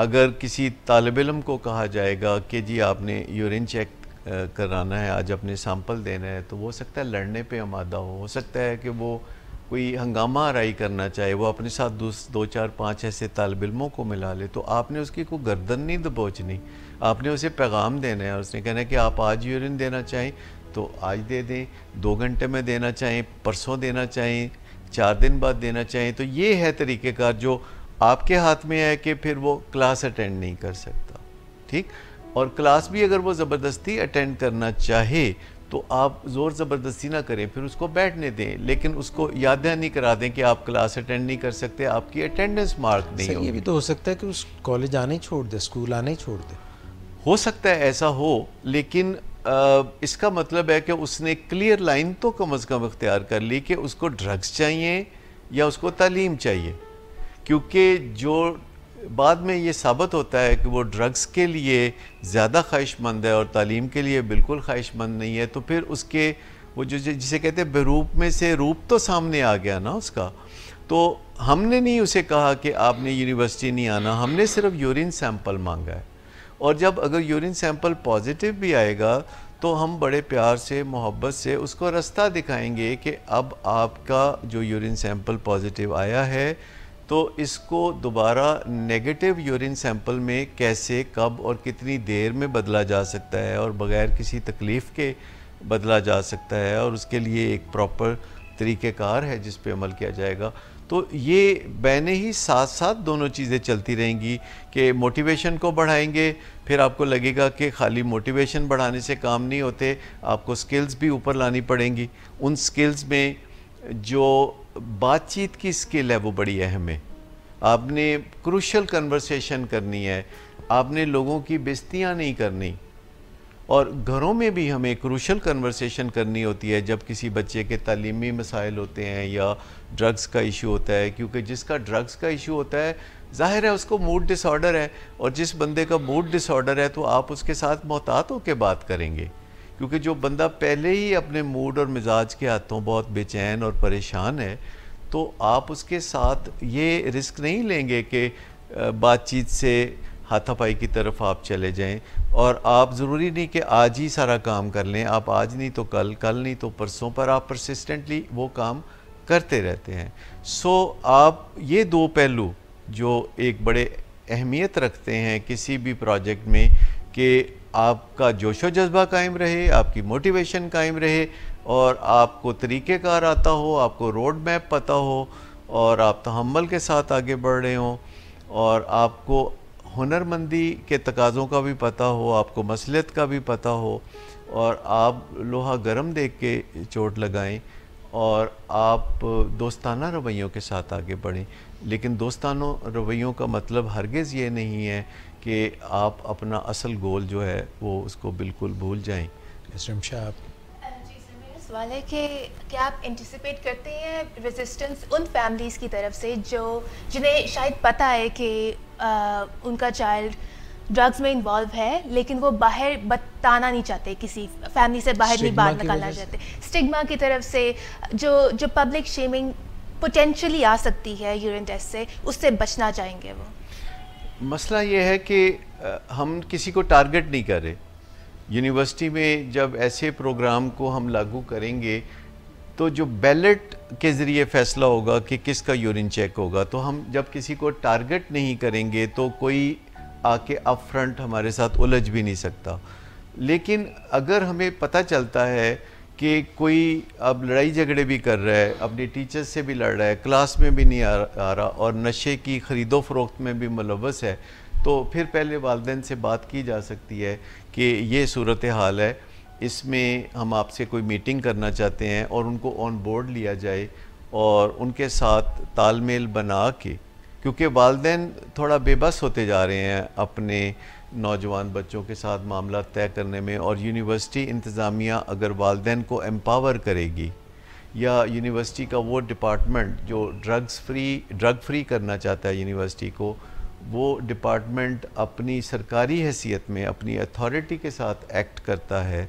अगर किसी तालब इलम को कहा जाएगा कि जी आपने यूरिन चेक कराना है आज अपने सैम्पल देना है तो हो सकता है लड़ने पे आमादा हो हो सकता है कि वो कोई हंगामा आरई करना चाहे वो अपने साथ दो, दो चार पाँच ऐसे तालब इलमों को मिला ले तो आपने उसकी कोई गर्दन नहीं दबोचनी आपने उसे पैगाम देना है और उसने कहना है कि आप आज यूरिन देना चाहें तो आज दे दें दो घंटे में देना चाहें परसों देना चाहें चार दिन बाद देना चाहें तो ये है तरीक़ेकार जो आपके हाथ में है कि फिर वो क्लास अटेंड नहीं कर सकता ठीक और क्लास भी अगर वो ज़बरदस्ती अटेंड करना चाहे तो आप ज़ोर ज़बरदस्ती ना करें फिर उसको बैठने दें लेकिन उसको याद नहीं करा दें कि आप क्लास अटेंड नहीं कर सकते आपकी अटेंडेंस मार्क नहीं ये भी तो हो सकता है कि उस कॉलेज आने ही छोड़ दे स्कूल आने ही छोड़ दे हो सकता है ऐसा हो लेकिन आ, इसका मतलब है कि उसने क्लियर लाइन तो कम अज़ कम अख्तियार कर ली कि उसको ड्रग्स चाहिए या उसको तालीम चाहिए क्योंकि जो बाद में ये साबित होता है कि वो ड्रग्स के लिए ज़्यादा ख्वाहिशमंद है और तालीम के लिए बिल्कुल ख्वाहिशमंद नहीं है तो फिर उसके वो जो जिसे कहते हैं बेरूप में से रूप तो सामने आ गया ना उसका तो हमने नहीं उसे कहा कि आपने यूनिवर्सिटी नहीं आना हमने सिर्फ यूरिन सैंपल मांगा है और जब अगर यूरिन सैंपल पॉजिटिव भी आएगा तो हम बड़े प्यार से मोहब्बत से उसको रास्ता दिखाएंगे कि अब आपका जो यूरिन सैंपल पॉजिटिव आया है तो इसको दोबारा नेगेटिव यूरिन सैंपल में कैसे कब और कितनी देर में बदला जा सकता है और बग़ैर किसी तकलीफ़ के बदला जा सकता है और उसके लिए एक प्रॉपर तरीक़ेकार है जिस पे अमल किया जाएगा तो ये बहने ही साथ साथ दोनों चीज़ें चलती रहेंगी कि मोटिवेशन को बढ़ाएंगे फिर आपको लगेगा कि खाली मोटिवेशन बढ़ाने से काम नहीं होते आपको स्किल्स भी ऊपर लानी पड़ेंगी उन स्किल्स में जो बातचीत की स्किल है वो बड़ी अहम है आपने क्रूशल कन्वर्सेशन करनी है आपने लोगों की बेस्तियाँ नहीं करनी और घरों में भी हमें क्रूशल कन्वर्सेशन करनी होती है जब किसी बच्चे के तलीमी मसाइल होते हैं या ड्रग्स का इशू होता है क्योंकि जिसका ड्रग्स का इशू होता है जाहिर है उसको मूड डिसऑर्डर है और जिस बंदे का मूड डिसऑर्डर है तो आप उसके साथ मोहतात होकर बात करेंगे क्योंकि जो बंदा पहले ही अपने मूड और मिजाज के हाथों बहुत बेचैन और परेशान है तो आप उसके साथ ये रिस्क नहीं लेंगे कि बातचीत से हाथापाई की तरफ आप चले जाएं और आप ज़रूरी नहीं कि आज ही सारा काम कर लें आप आज नहीं तो कल कल नहीं तो परसों पर आप परसिस्टेंटली वो काम करते रहते हैं सो आप ये दो पहलू जो एक बड़े अहमियत रखते हैं किसी भी प्रोजेक्ट में कि आपका जोशो जज्बा कायम रहे आपकी मोटिवेशन कायम रहे और आपको तरीक़ेकार आता हो आपको रोड मैप पता हो और आप तहमल तो के साथ आगे बढ़ रहे हों और आपको हुनरमंदी के तकाज़ों का भी पता हो आपको मसलियत का भी पता हो और आप लोहा गर्म देख के चोट लगाएं और आप दोस्ताना रवैयों के साथ आगे बढ़ें लेकिन दोस्तानों रवैयों का मतलब हरगज़ ये नहीं है कि आप अपना असल गोल जो है वो उसको बिल्कुल भूल जाएं आप सवाल है कि क्या आप एंटिसिपेट करते हैं रेजिस्टेंस उन फैमिलीज़ की तरफ से जो जिन्हें शायद पता है कि आ, उनका चाइल्ड ड्रग्स में इन्वॉल्व है लेकिन वो बाहर बताना नहीं चाहते किसी फैमिली से बाहर नहीं बाहर निकालना चाहते स्टिग्मा की तरफ से जो जो पब्लिक शेमिंग पोटेंशली आ सकती है यूरिन टेस्ट से उससे बचना चाहेंगे वो मसला ये है कि हम किसी को टारगेट नहीं कर रहे यूनिवर्सिटी में जब ऐसे प्रोग्राम को हम लागू करेंगे तो जो बैलेट के ज़रिए फैसला होगा कि किसका यूरिन चेक होगा तो हम जब किसी को टारगेट नहीं करेंगे तो कोई आके अप फ्रंट हमारे साथ उलझ भी नहीं सकता लेकिन अगर हमें पता चलता है कि कोई अब लड़ाई झगड़े भी कर रहा है अपने टीचर्स से भी लड़ रहा है क्लास में भी नहीं आ, आ रहा और नशे की ख़रीदो फरोख्त में भी मुलवस है तो फिर पहले वालदेन से बात की जा सकती है कि ये सूरत हाल है इसमें हम आपसे कोई मीटिंग करना चाहते हैं और उनको ऑन बोर्ड लिया जाए और उनके साथ तालमेल बना के क्योंकि वालदेन थोड़ा बेबस होते जा रहे हैं अपने नौजवान बच्चों के साथ मामला तय करने में और यूनिवर्सिटी इंतज़ामिया अगर वालदेन को एम्पावर करेगी या यूनिवर्सिटी का वो डिपार्टमेंट जो ड्रग्स फ्री ड्रग फ्री करना चाहता है यूनिवर्सिटी को वो डिपार्टमेंट अपनी सरकारी हैसियत में अपनी अथॉरिटी के साथ एक्ट करता है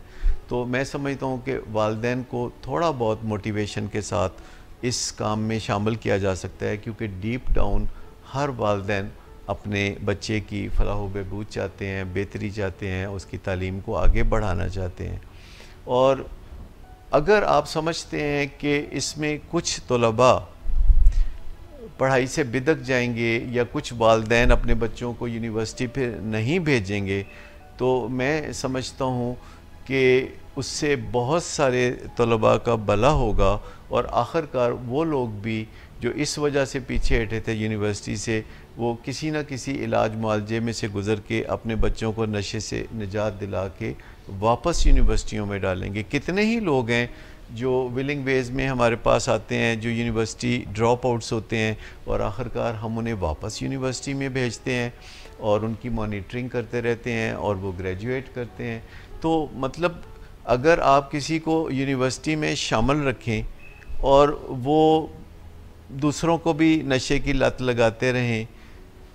तो मैं समझता हूँ कि वालदे को थोड़ा बहुत मोटिवेशन के साथ इस काम में शामिल किया जा सकता है क्योंकि डीप डाउन हर वालदेन अपने बच्चे की फलाह बहबूद चाहते हैं बेहतरी चाहते हैं उसकी तालीम को आगे बढ़ाना चाहते हैं और अगर आप समझते हैं कि इसमें कुछ तलबा पढ़ाई से बिदक जाएंगे या कुछ वालदेन अपने बच्चों को यूनिवर्सिटी पर नहीं भेजेंगे तो मैं समझता हूँ कि उससे बहुत सारे तलबा का भला होगा और आखिरकार वो लोग भी जो इस वजह से पीछे हटे थे यूनिवर्सिटी से वो किसी न किसी इलाज मालजे में से गुज़र के अपने बच्चों को नशे से निजात दिला के वापस यूनिवर्सिटियों में डालेंगे कितने ही लोग हैं जो विलिंग वेज में हमारे पास आते हैं जो यूनिवर्सिटी ड्रॉप आउट्स होते हैं और आखिरकार हम उन्हें वापस यूनिवर्सिटी में भेजते हैं और उनकी मॉनिटरिंग करते रहते हैं और वो ग्रेजुएट करते हैं तो मतलब अगर आप किसी को यूनिवर्सिटी में शामिल रखें और वो दूसरों को भी नशे की लत लगाते रहें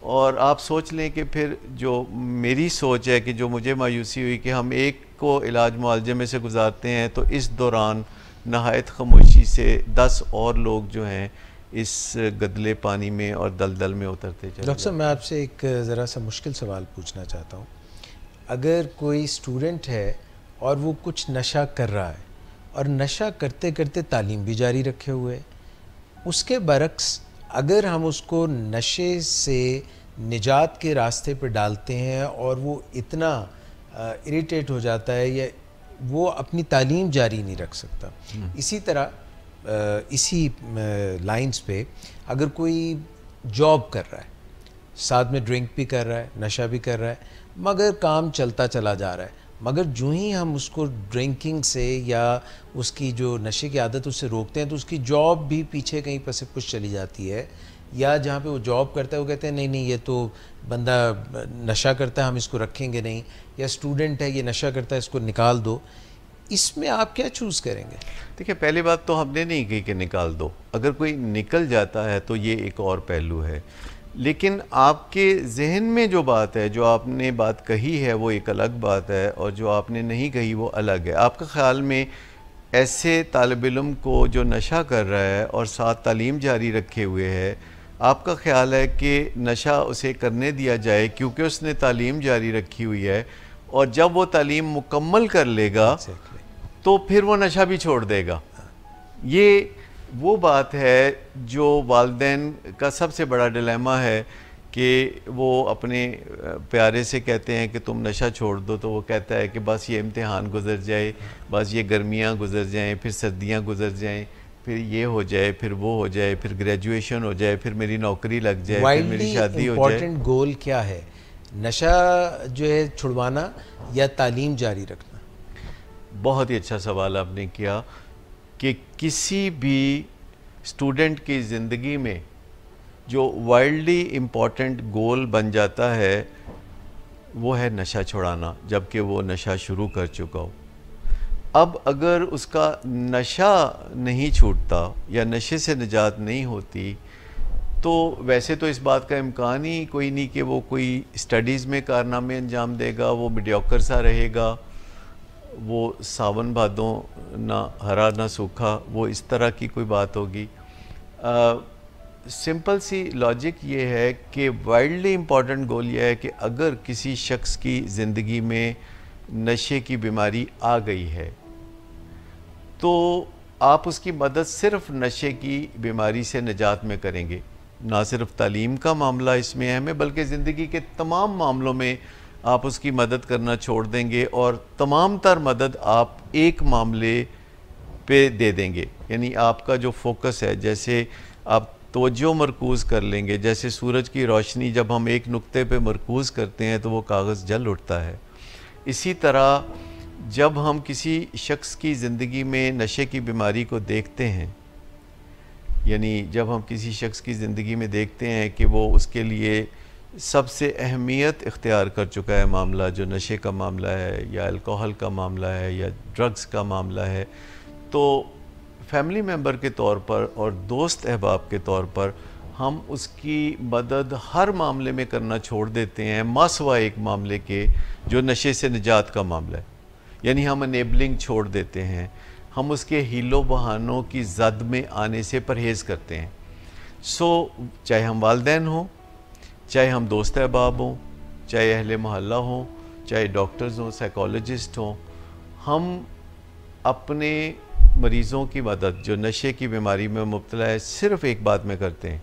और आप सोच लें कि फिर जो मेरी सोच है कि जो मुझे मायूसी हुई कि हम एक को इलाज मुआवजे में से गुजारते हैं तो इस दौरान नहायत खामोशी से दस और लोग जो हैं इस गदले पानी में और दलदल में उतरते चले डॉक्टर साहब मैं आपसे एक ज़रा सा मुश्किल सवाल पूछना चाहता हूँ अगर कोई स्टूडेंट है और वो कुछ नशा कर रहा है और नशा करते करते तालीम भी जारी रखे हुए उसके बरक्स अगर हम उसको नशे से निजात के रास्ते पर डालते हैं और वो इतना इरिटेट हो जाता है या वो अपनी तालीम जारी नहीं रख सकता हम्म। इसी तरह इसी लाइंस पे अगर कोई जॉब कर रहा है साथ में ड्रिंक भी कर रहा है नशा भी कर रहा है मगर काम चलता चला जा रहा है मगर जो ही हम उसको ड्रिंकिंग से या उसकी जो नशे की आदत उससे रोकते हैं तो उसकी जॉब भी पीछे कहीं पर से कुछ चली जाती है या जहाँ पे वो जॉब करता है वो कहते हैं नहीं नहीं ये तो बंदा नशा करता है हम इसको रखेंगे नहीं या स्टूडेंट है ये नशा करता है इसको निकाल दो इसमें आप क्या चूज़ करेंगे देखिए पहली बात तो हमने नहीं की कि निकाल दो अगर कोई निकल जाता है तो ये एक और पहलू है लेकिन आपके जहन में जो बात है जो आपने बात कही है वो एक अलग बात है और जो आपने नहीं कही वो अलग है आपका ख्याल में ऐसे तालब इम को जो नशा कर रहा है और साथ तालीम जारी रखे हुए है आपका ख्याल है कि नशा उसे करने दिया जाए क्योंकि उसने तालीम जारी रखी हुई है और जब वो तालीम मुकम्मल कर लेगा exactly. तो फिर वो नशा भी छोड़ देगा ये वो बात है जो वालदे का सबसे बड़ा डिलेमा है कि वो अपने प्यारे से कहते हैं कि तुम नशा छोड़ दो तो वो कहता है कि बस ये इम्तहान गुजर जाए बस ये गर्मियाँ गुजर जाएँ फिर सर्दियाँ गुजर जाएँ फिर ये हो जाए फिर वो हो जाए फिर ग्रेजुएशन हो जाए फिर मेरी नौकरी लग जाए फिर मेरी शादी हो जाए गोल क्या है नशा जो है छुड़वाना या तालीम जारी रखना बहुत ही अच्छा सवाल आपने किया कि किसी भी स्टूडेंट की ज़िंदगी में जो वर्ल्डली इम्पॉर्टेंट गोल बन जाता है वो है नशा छुड़ाना जबकि वो नशा शुरू कर चुका हो अब अगर उसका नशा नहीं छूटता या नशे से निजात नहीं होती तो वैसे तो इस बात का इम्कान ही कोई नहीं कि वो कोई स्टडीज़ में कारनामे अंजाम देगा वो मिडियोकर सा रहेगा वो सावन भादों ना हरा ना सूखा वो इस तरह की कोई बात होगी सिंपल सी लॉजिक ये है कि वाइल्डली इम्पॉर्टेंट गोल ये है कि अगर किसी शख्स की ज़िंदगी में नशे की बीमारी आ गई है तो आप उसकी मदद सिर्फ नशे की बीमारी से निजात में करेंगे ना सिर्फ तालीम का मामला इसमें अहम है बल्कि ज़िंदगी के तमाम मामलों में आप उसकी मदद करना छोड़ देंगे और तमाम तर मदद आप एक मामले पे दे देंगे यानी आपका जो फोकस है जैसे आप तोज्जो मरकूज़ कर लेंगे जैसे सूरज की रोशनी जब हम एक नुक्ते पे मरकूज़ करते हैं तो वो कागज़ जल उठता है इसी तरह जब हम किसी शख्स की ज़िंदगी में नशे की बीमारी को देखते हैं यानी जब हम किसी शख्स की ज़िंदगी में देखते हैं कि वो उसके लिए सबसे अहमियत इख्तियार कर चुका है मामला जो नशे का मामला है या अल्कोहल का मामला है या ड्रग्स का मामला है तो फैमिली मेम्बर के तौर पर और दोस्त अहबाब के तौर पर हम उसकी मदद हर मामले में करना छोड़ देते हैं मासवा एक मामले के जो नशे से निजात का मामला है यानी हम अनेबलिंग छोड़ देते हैं हम उसके हीलो बहानों की जद में आने से परहेज़ करते हैं सो चाहे हम वालदेन हों चाहे हम दोस्त अहबाब हों चाहे अहल महल्ला हों चाहे डॉक्टर्स हों साइकोलॉजिस्ट हों हम अपने मरीज़ों की मदद जो नशे की बीमारी में मुबतला है सिर्फ एक बात में करते हैं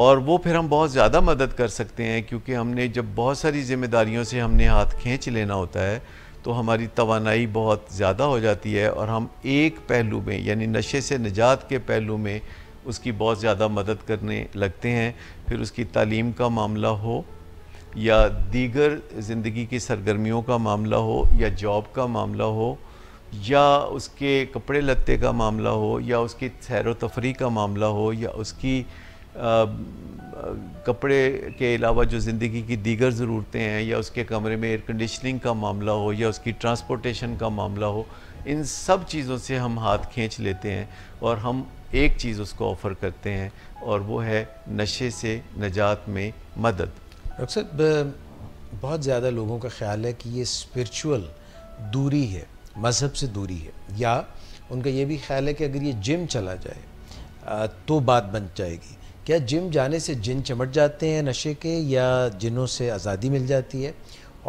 और वो फिर हम बहुत ज़्यादा मदद कर सकते हैं क्योंकि हमने जब बहुत सारी जिम्मेदारियों से हमने हाथ खींच लेना होता है तो हमारी तोानाई बहुत ज़्यादा हो जाती है और हम एक पहलू में यानी नशे से निजात के पहलू में उसकी बहुत ज़्यादा मदद करने लगते हैं फिर उसकी तालीम का मामला हो या दीगर ज़िंदगी की सरगर्मियों का मामला हो या जॉब का मामला हो या उसके कपड़े लत्ते का मामला हो या उसकी सैर तफरी का मामला हो या उसकी आ, कपड़े के अलावा जो ज़िंदगी की दीगर ज़रूरतें हैं या उसके कमरे में एयर कंडीशनिंग का मामला हो या उसकी ट्रांसपोर्टेशन का मामला हो इन सब चीज़ों से हम हाथ खींच लेते हैं और हम एक चीज़ उसको ऑफ़र करते हैं और वो है नशे से नजात में मदद डॉक्टर साहब बहुत ज़्यादा लोगों का ख्याल है कि ये स्पिरिचुअल दूरी है मज़हब से दूरी है या उनका ये भी ख्याल है कि अगर ये जिम चला जाए तो बात बन जाएगी क्या जिम जाने से जिन चमट जाते हैं नशे के या जिनों से आज़ादी मिल जाती है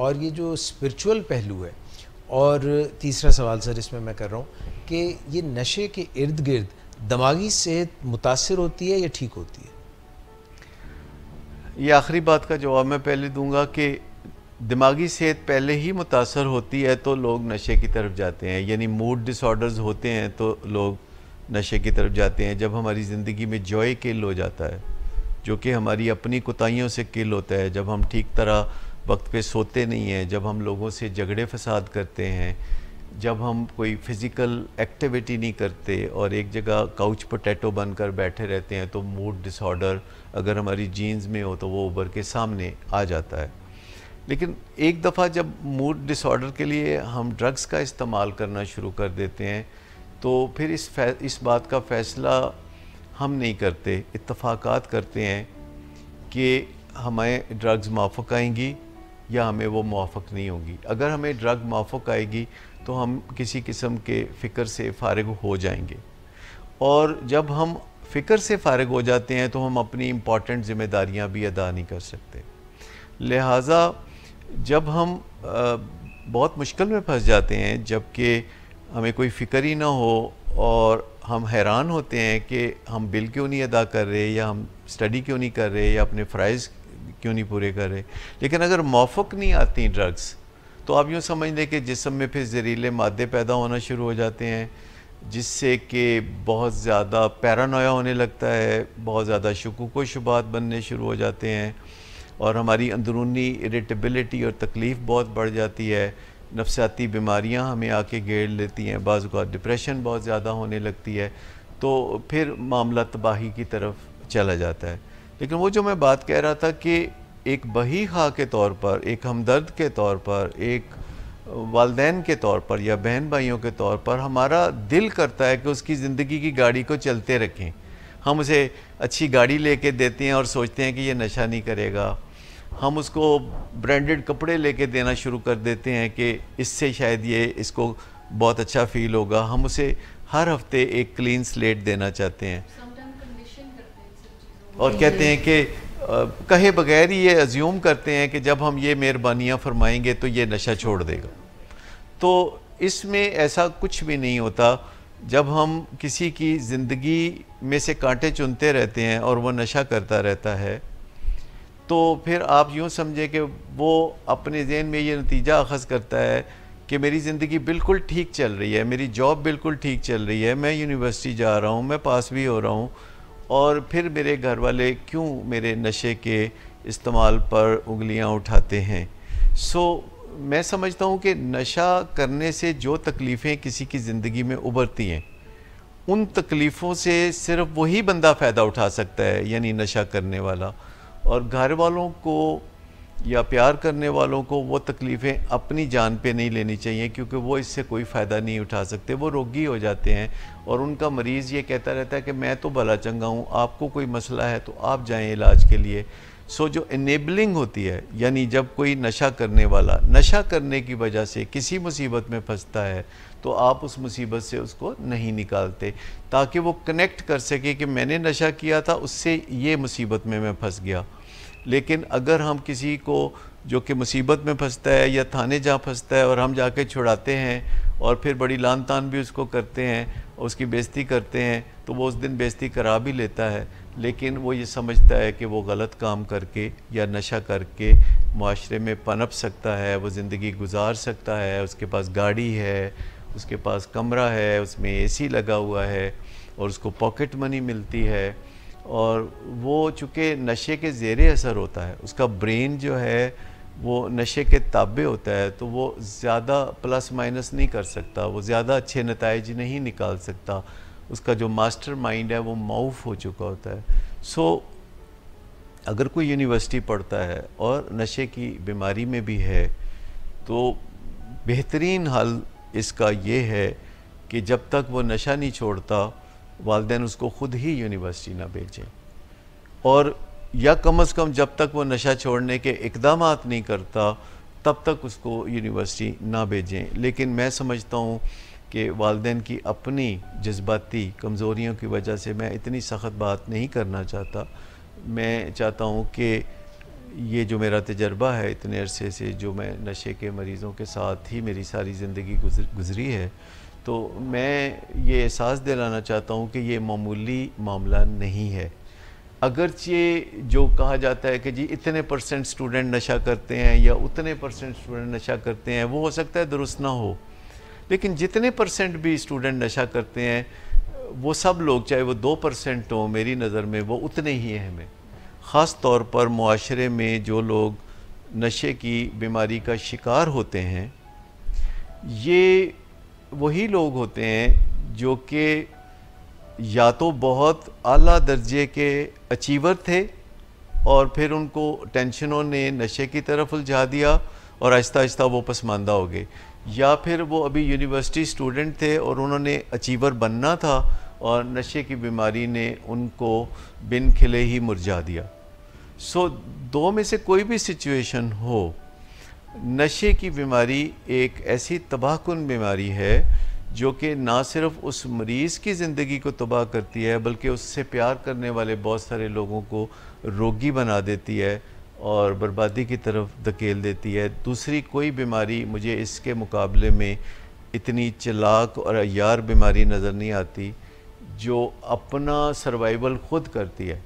और ये जो स्पिरिचुअल पहलू है और तीसरा सवाल सर इसमें मैं कर रहा हूँ कि ये नशे के इर्द गिर्द दमागी सेहत मुतासर होती है या ठीक होती है ये आखिरी बात का जवाब मैं पहले दूंगा कि दिमागी सेहत पहले ही मुतासर होती है तो लोग नशे की तरफ जाते हैं यानी मूड डिसऑर्डर्स होते हैं तो लोग नशे की तरफ जाते हैं जब हमारी ज़िंदगी में जॉय किल हो जाता है जो कि हमारी अपनी कोताहीियों से किल होता है जब हम ठीक तरह वक्त पे सोते नहीं हैं जब हम लोगों से झगड़े फसाद करते हैं जब हम कोई फिज़िकल एक्टिविटी नहीं करते और एक जगह काउच पोटैटो बनकर बैठे रहते हैं तो मूड डिसऑर्डर अगर हमारी जीन्स में हो तो वो उबर के सामने आ जाता है लेकिन एक दफ़ा जब मूड डिसऑर्डर के लिए हम ड्रग्स का इस्तेमाल करना शुरू कर देते हैं तो फिर इस इस बात का फ़ैसला हम नहीं करते इतफ़ाक करते हैं कि हमें ड्रग्स माफक आएंगी या हमें वो मुआफ़ नहीं होंगी अगर हमें ड्रग माफक आएगी तो हम किसी किस्म के फ़िक्र से फारग हो जाएंगे और जब हम फ़िक्र से फारग हो जाते हैं तो हम अपनी इम्पॉर्टेंट ज़िम्मेदारियाँ भी अदा नहीं कर सकते लिहाजा जब हम बहुत मुश्किल में फंस जाते हैं जबकि हमें कोई फ़िक्र ही ना हो और हम हैरान होते हैं कि हम बिल क्यों नहीं अदा कर रहे या हम स्टडी क्यों नहीं कर रहे या अपने फ़्राइज़ क्यों नहीं पूरे कर रहे लेकिन अगर मौफक नहीं आती ड्रग्स तो आप यूँ समझ लें कि जिसम में फिर जहरीले मादे पैदा होना शुरू हो जाते हैं जिससे कि बहुत ज़्यादा पैरानोया होने लगता है बहुत ज़्यादा शकुको व शुबात बनने शुरू हो जाते हैं और हमारी अंदरूनी इरेटबिलिटी और तकलीफ़ बहुत बढ़ जाती है नफसियाती बीमारियाँ हमें आके घेर लेती हैं बाज़ डिप्रेशन बहुत ज़्यादा होने लगती है तो फिर मामला तबाही की तरफ चला जाता है लेकिन वो जो मैं बात कह रहा था कि एक बही खा के तौर पर एक हमदर्द के तौर पर एक वालदेन के तौर पर या बहन भाइयों के तौर पर हमारा दिल करता है कि उसकी ज़िंदगी की गाड़ी को चलते रखें हम उसे अच्छी गाड़ी लेके देते हैं और सोचते हैं कि ये नशा नहीं करेगा हम उसको ब्रांडेड कपड़े लेके देना शुरू कर देते हैं कि इससे शायद ये इसको बहुत अच्छा फील होगा हम उसे हर हफ्ते एक क्लीन स्लेट देना चाहते हैं और कहते हैं कि कहे बगैर ही ये अज्यूम करते हैं कि जब हम ये मेहरबानियाँ फरमाएंगे तो ये नशा छोड़ देगा तो इसमें ऐसा कुछ भी नहीं होता जब हम किसी की ज़िंदगी में से कांटे चुनते रहते हैं और वो नशा करता रहता है तो फिर आप यूँ समझें कि वो अपने जहन में ये नतीजा अखज़ करता है कि मेरी ज़िंदगी बिल्कुल ठीक चल रही है मेरी जॉब बिल्कुल ठीक चल रही है मैं यूनिवर्सिटी जा रहा हूँ मैं पास भी हो रहा हूँ और फिर मेरे घर वाले क्यों मेरे नशे के इस्तेमाल पर उंगलियां उठाते हैं सो so, मैं समझता हूँ कि नशा करने से जो तकलीफ़ें किसी की ज़िंदगी में उभरती हैं उन तकलीफ़ों से सिर्फ वही बंदा फ़ायदा उठा सकता है यानी नशा करने वाला और घर वालों को या प्यार करने वालों को वो तकलीफ़ें अपनी जान पे नहीं लेनी चाहिए क्योंकि वो इससे कोई फ़ायदा नहीं उठा सकते वो रोगी हो जाते हैं और उनका मरीज़ ये कहता रहता है कि मैं तो भला चंगा हूँ आपको कोई मसला है तो आप जाएँ इलाज के लिए सो जो इनेबलिंग होती है यानी जब कोई नशा करने वाला नशा करने की वजह से किसी मुसीबत में फंसता है तो आप उस मुसीबत से उसको नहीं निकालते ताकि वो कनेक्ट कर सके कि मैंने नशा किया था उससे ये मुसीबत में मैं फंस गया लेकिन अगर हम किसी को जो कि मुसीबत में फंसता है या थाने जा फंसता है और हम जाके छुड़ाते हैं और फिर बड़ी लान तान भी उसको करते हैं और उसकी बेइज्जती करते हैं तो वो उस दिन बेइज्जती करा भी लेता है लेकिन वो ये समझता है कि वो गलत काम करके या नशा करके माशरे में पनप सकता है वो ज़िंदगी गुजार सकता है उसके पास गाड़ी है उसके पास कमरा है उसमें एसी लगा हुआ है और उसको पॉकेट मनी मिलती है और वो चूँकि नशे के जेर असर होता है उसका ब्रेन जो है वो नशे के ताबे होता है तो वो ज़्यादा प्लस माइनस नहीं कर सकता वो ज़्यादा अच्छे नतज नहीं निकाल सकता उसका जो मास्टर माइंड है वो माउफ हो चुका होता है सो अगर कोई यूनिवर्सिटी पढ़ता है और नशे की बीमारी में भी है तो बेहतरीन हल इसका ये है कि जब तक वो नशा नहीं छोड़ता वालदे उसको ख़ुद ही यूनिवर्सिटी ना भेजें और या कम अज़ कम जब तक वो नशा छोड़ने के इकदाम नहीं करता तब तक उसको यूनिवर्सिटी ना भेजें लेकिन मैं समझता हूँ कि वालदेन की अपनी जज्बाती कमज़ोरियों की वजह से मैं इतनी सख्त बात नहीं करना चाहता मैं चाहता हूँ कि ये जो मेरा तजर्बा है इतने अरसे से जो मैं नशे के मरीज़ों के साथ ही मेरी सारी ज़िंदगी गुजरी है तो मैं ये एहसास दिलाना चाहता हूँ कि ये मामूली मामला नहीं है अगरचे जो कहा जाता है कि जी इतने परसेंट स्टूडेंट नशा करते हैं या उतने परसेंट स्टूडेंट नशा करते हैं वो हो सकता है दुरुस्त ना हो लेकिन जितने परसेंट भी स्टूडेंट नशा करते हैं वो सब लोग चाहे वो दो परसेंट हों मेरी नज़र में वो उतने ही अहम हैं ख़ास तौर पर माशरे में जो लोग नशे की बीमारी का शिकार होते हैं ये वही लोग होते हैं जो कि या तो बहुत अला दर्जे के अचीवर थे और फिर उनको टेंशनों ने नशे की तरफ उलझा दिया और आहिस्ता आहिस्ता वो पसमानदा हो गए या फिर वो अभी यूनिवर्सिटी स्टूडेंट थे और उन्होंने अचीवर बनना था और नशे की बीमारी ने उनको बिन खिले ही मुरझा दिया सो so, दो में से कोई भी सिचुएशन हो नशे की बीमारी एक ऐसी तबाहकुन बीमारी है जो कि ना सिर्फ उस मरीज़ की ज़िंदगी को तबाह करती है बल्कि उससे प्यार करने वाले बहुत सारे लोगों को रोगी बना देती है और बर्बादी की तरफ धकेल देती है दूसरी कोई बीमारी मुझे इसके मुकाबले में इतनी चलाक और अयार बीमारी नज़र नहीं आती जो अपना सर्वाइवल ख़ुद करती है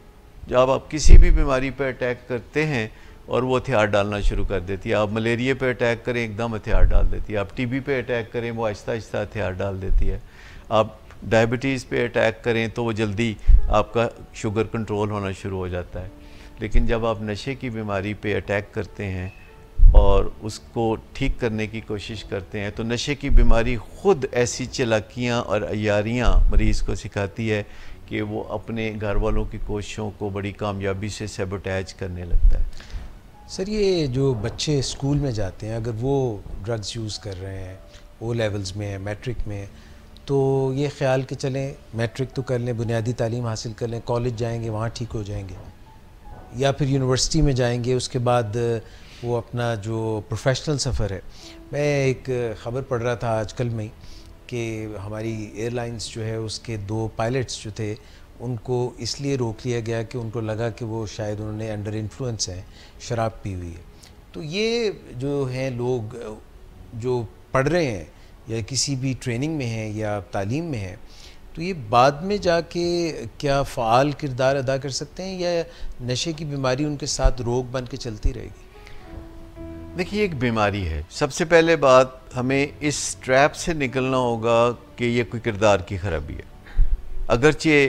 जब आप किसी भी बीमारी पर अटैक करते हैं और वो हथियार डालना शुरू कर देती है आप मलेरिया पे अटैक करें एकदम हथियार डाल देती है आप टीबी पे अटैक करें वो आहिस्ता आहिस्ता हथियार डाल देती है आप डायबिटीज़ पे अटैक करें तो वो जल्दी आपका शुगर कंट्रोल होना शुरू हो जाता है लेकिन जब आप नशे की बीमारी पे अटैक करते हैं और उसको ठीक करने की कोशिश करते हैं तो नशे की बीमारी ख़ुद ऐसी चलाकियाँ और अयारियाँ मरीज़ को सिखाती है कि वो अपने घर वालों की कोशिशों को बड़ी कामयाबी से सेबोटैच करने लगता है सर ये जो बच्चे स्कूल में जाते हैं अगर वो ड्रग्स यूज़ कर रहे हैं ओ लेवल्स में मैट्रिक में तो ये ख्याल के चलें मैट्रिक तो कर लें बुनियादी तालीम हासिल कर लें कॉलेज जाएंगे वहाँ ठीक हो जाएंगे या फिर यूनिवर्सिटी में जाएंगे उसके बाद वो अपना जो प्रोफेशनल सफ़र है मैं एक ख़बर पढ़ रहा था आजकल में कि हमारी एयरलाइंस जो है उसके दो पायलट्स जो थे उनको इसलिए रोक लिया गया कि उनको लगा कि वो शायद उन्होंने अंडर इन्फ्लुएंस है शराब पी हुई है तो ये जो हैं लोग जो पढ़ रहे हैं या किसी भी ट्रेनिंग में हैं या तालीम में हैं तो ये बाद में जाके क्या फ़ाल किरदार अदा कर सकते हैं या नशे की बीमारी उनके साथ रोग बन के चलती रहेगी देखिए एक बीमारी है सबसे पहले बात हमें इस ट्रैप से निकलना होगा कि ये कोई किरदार की खराबी है अगरचे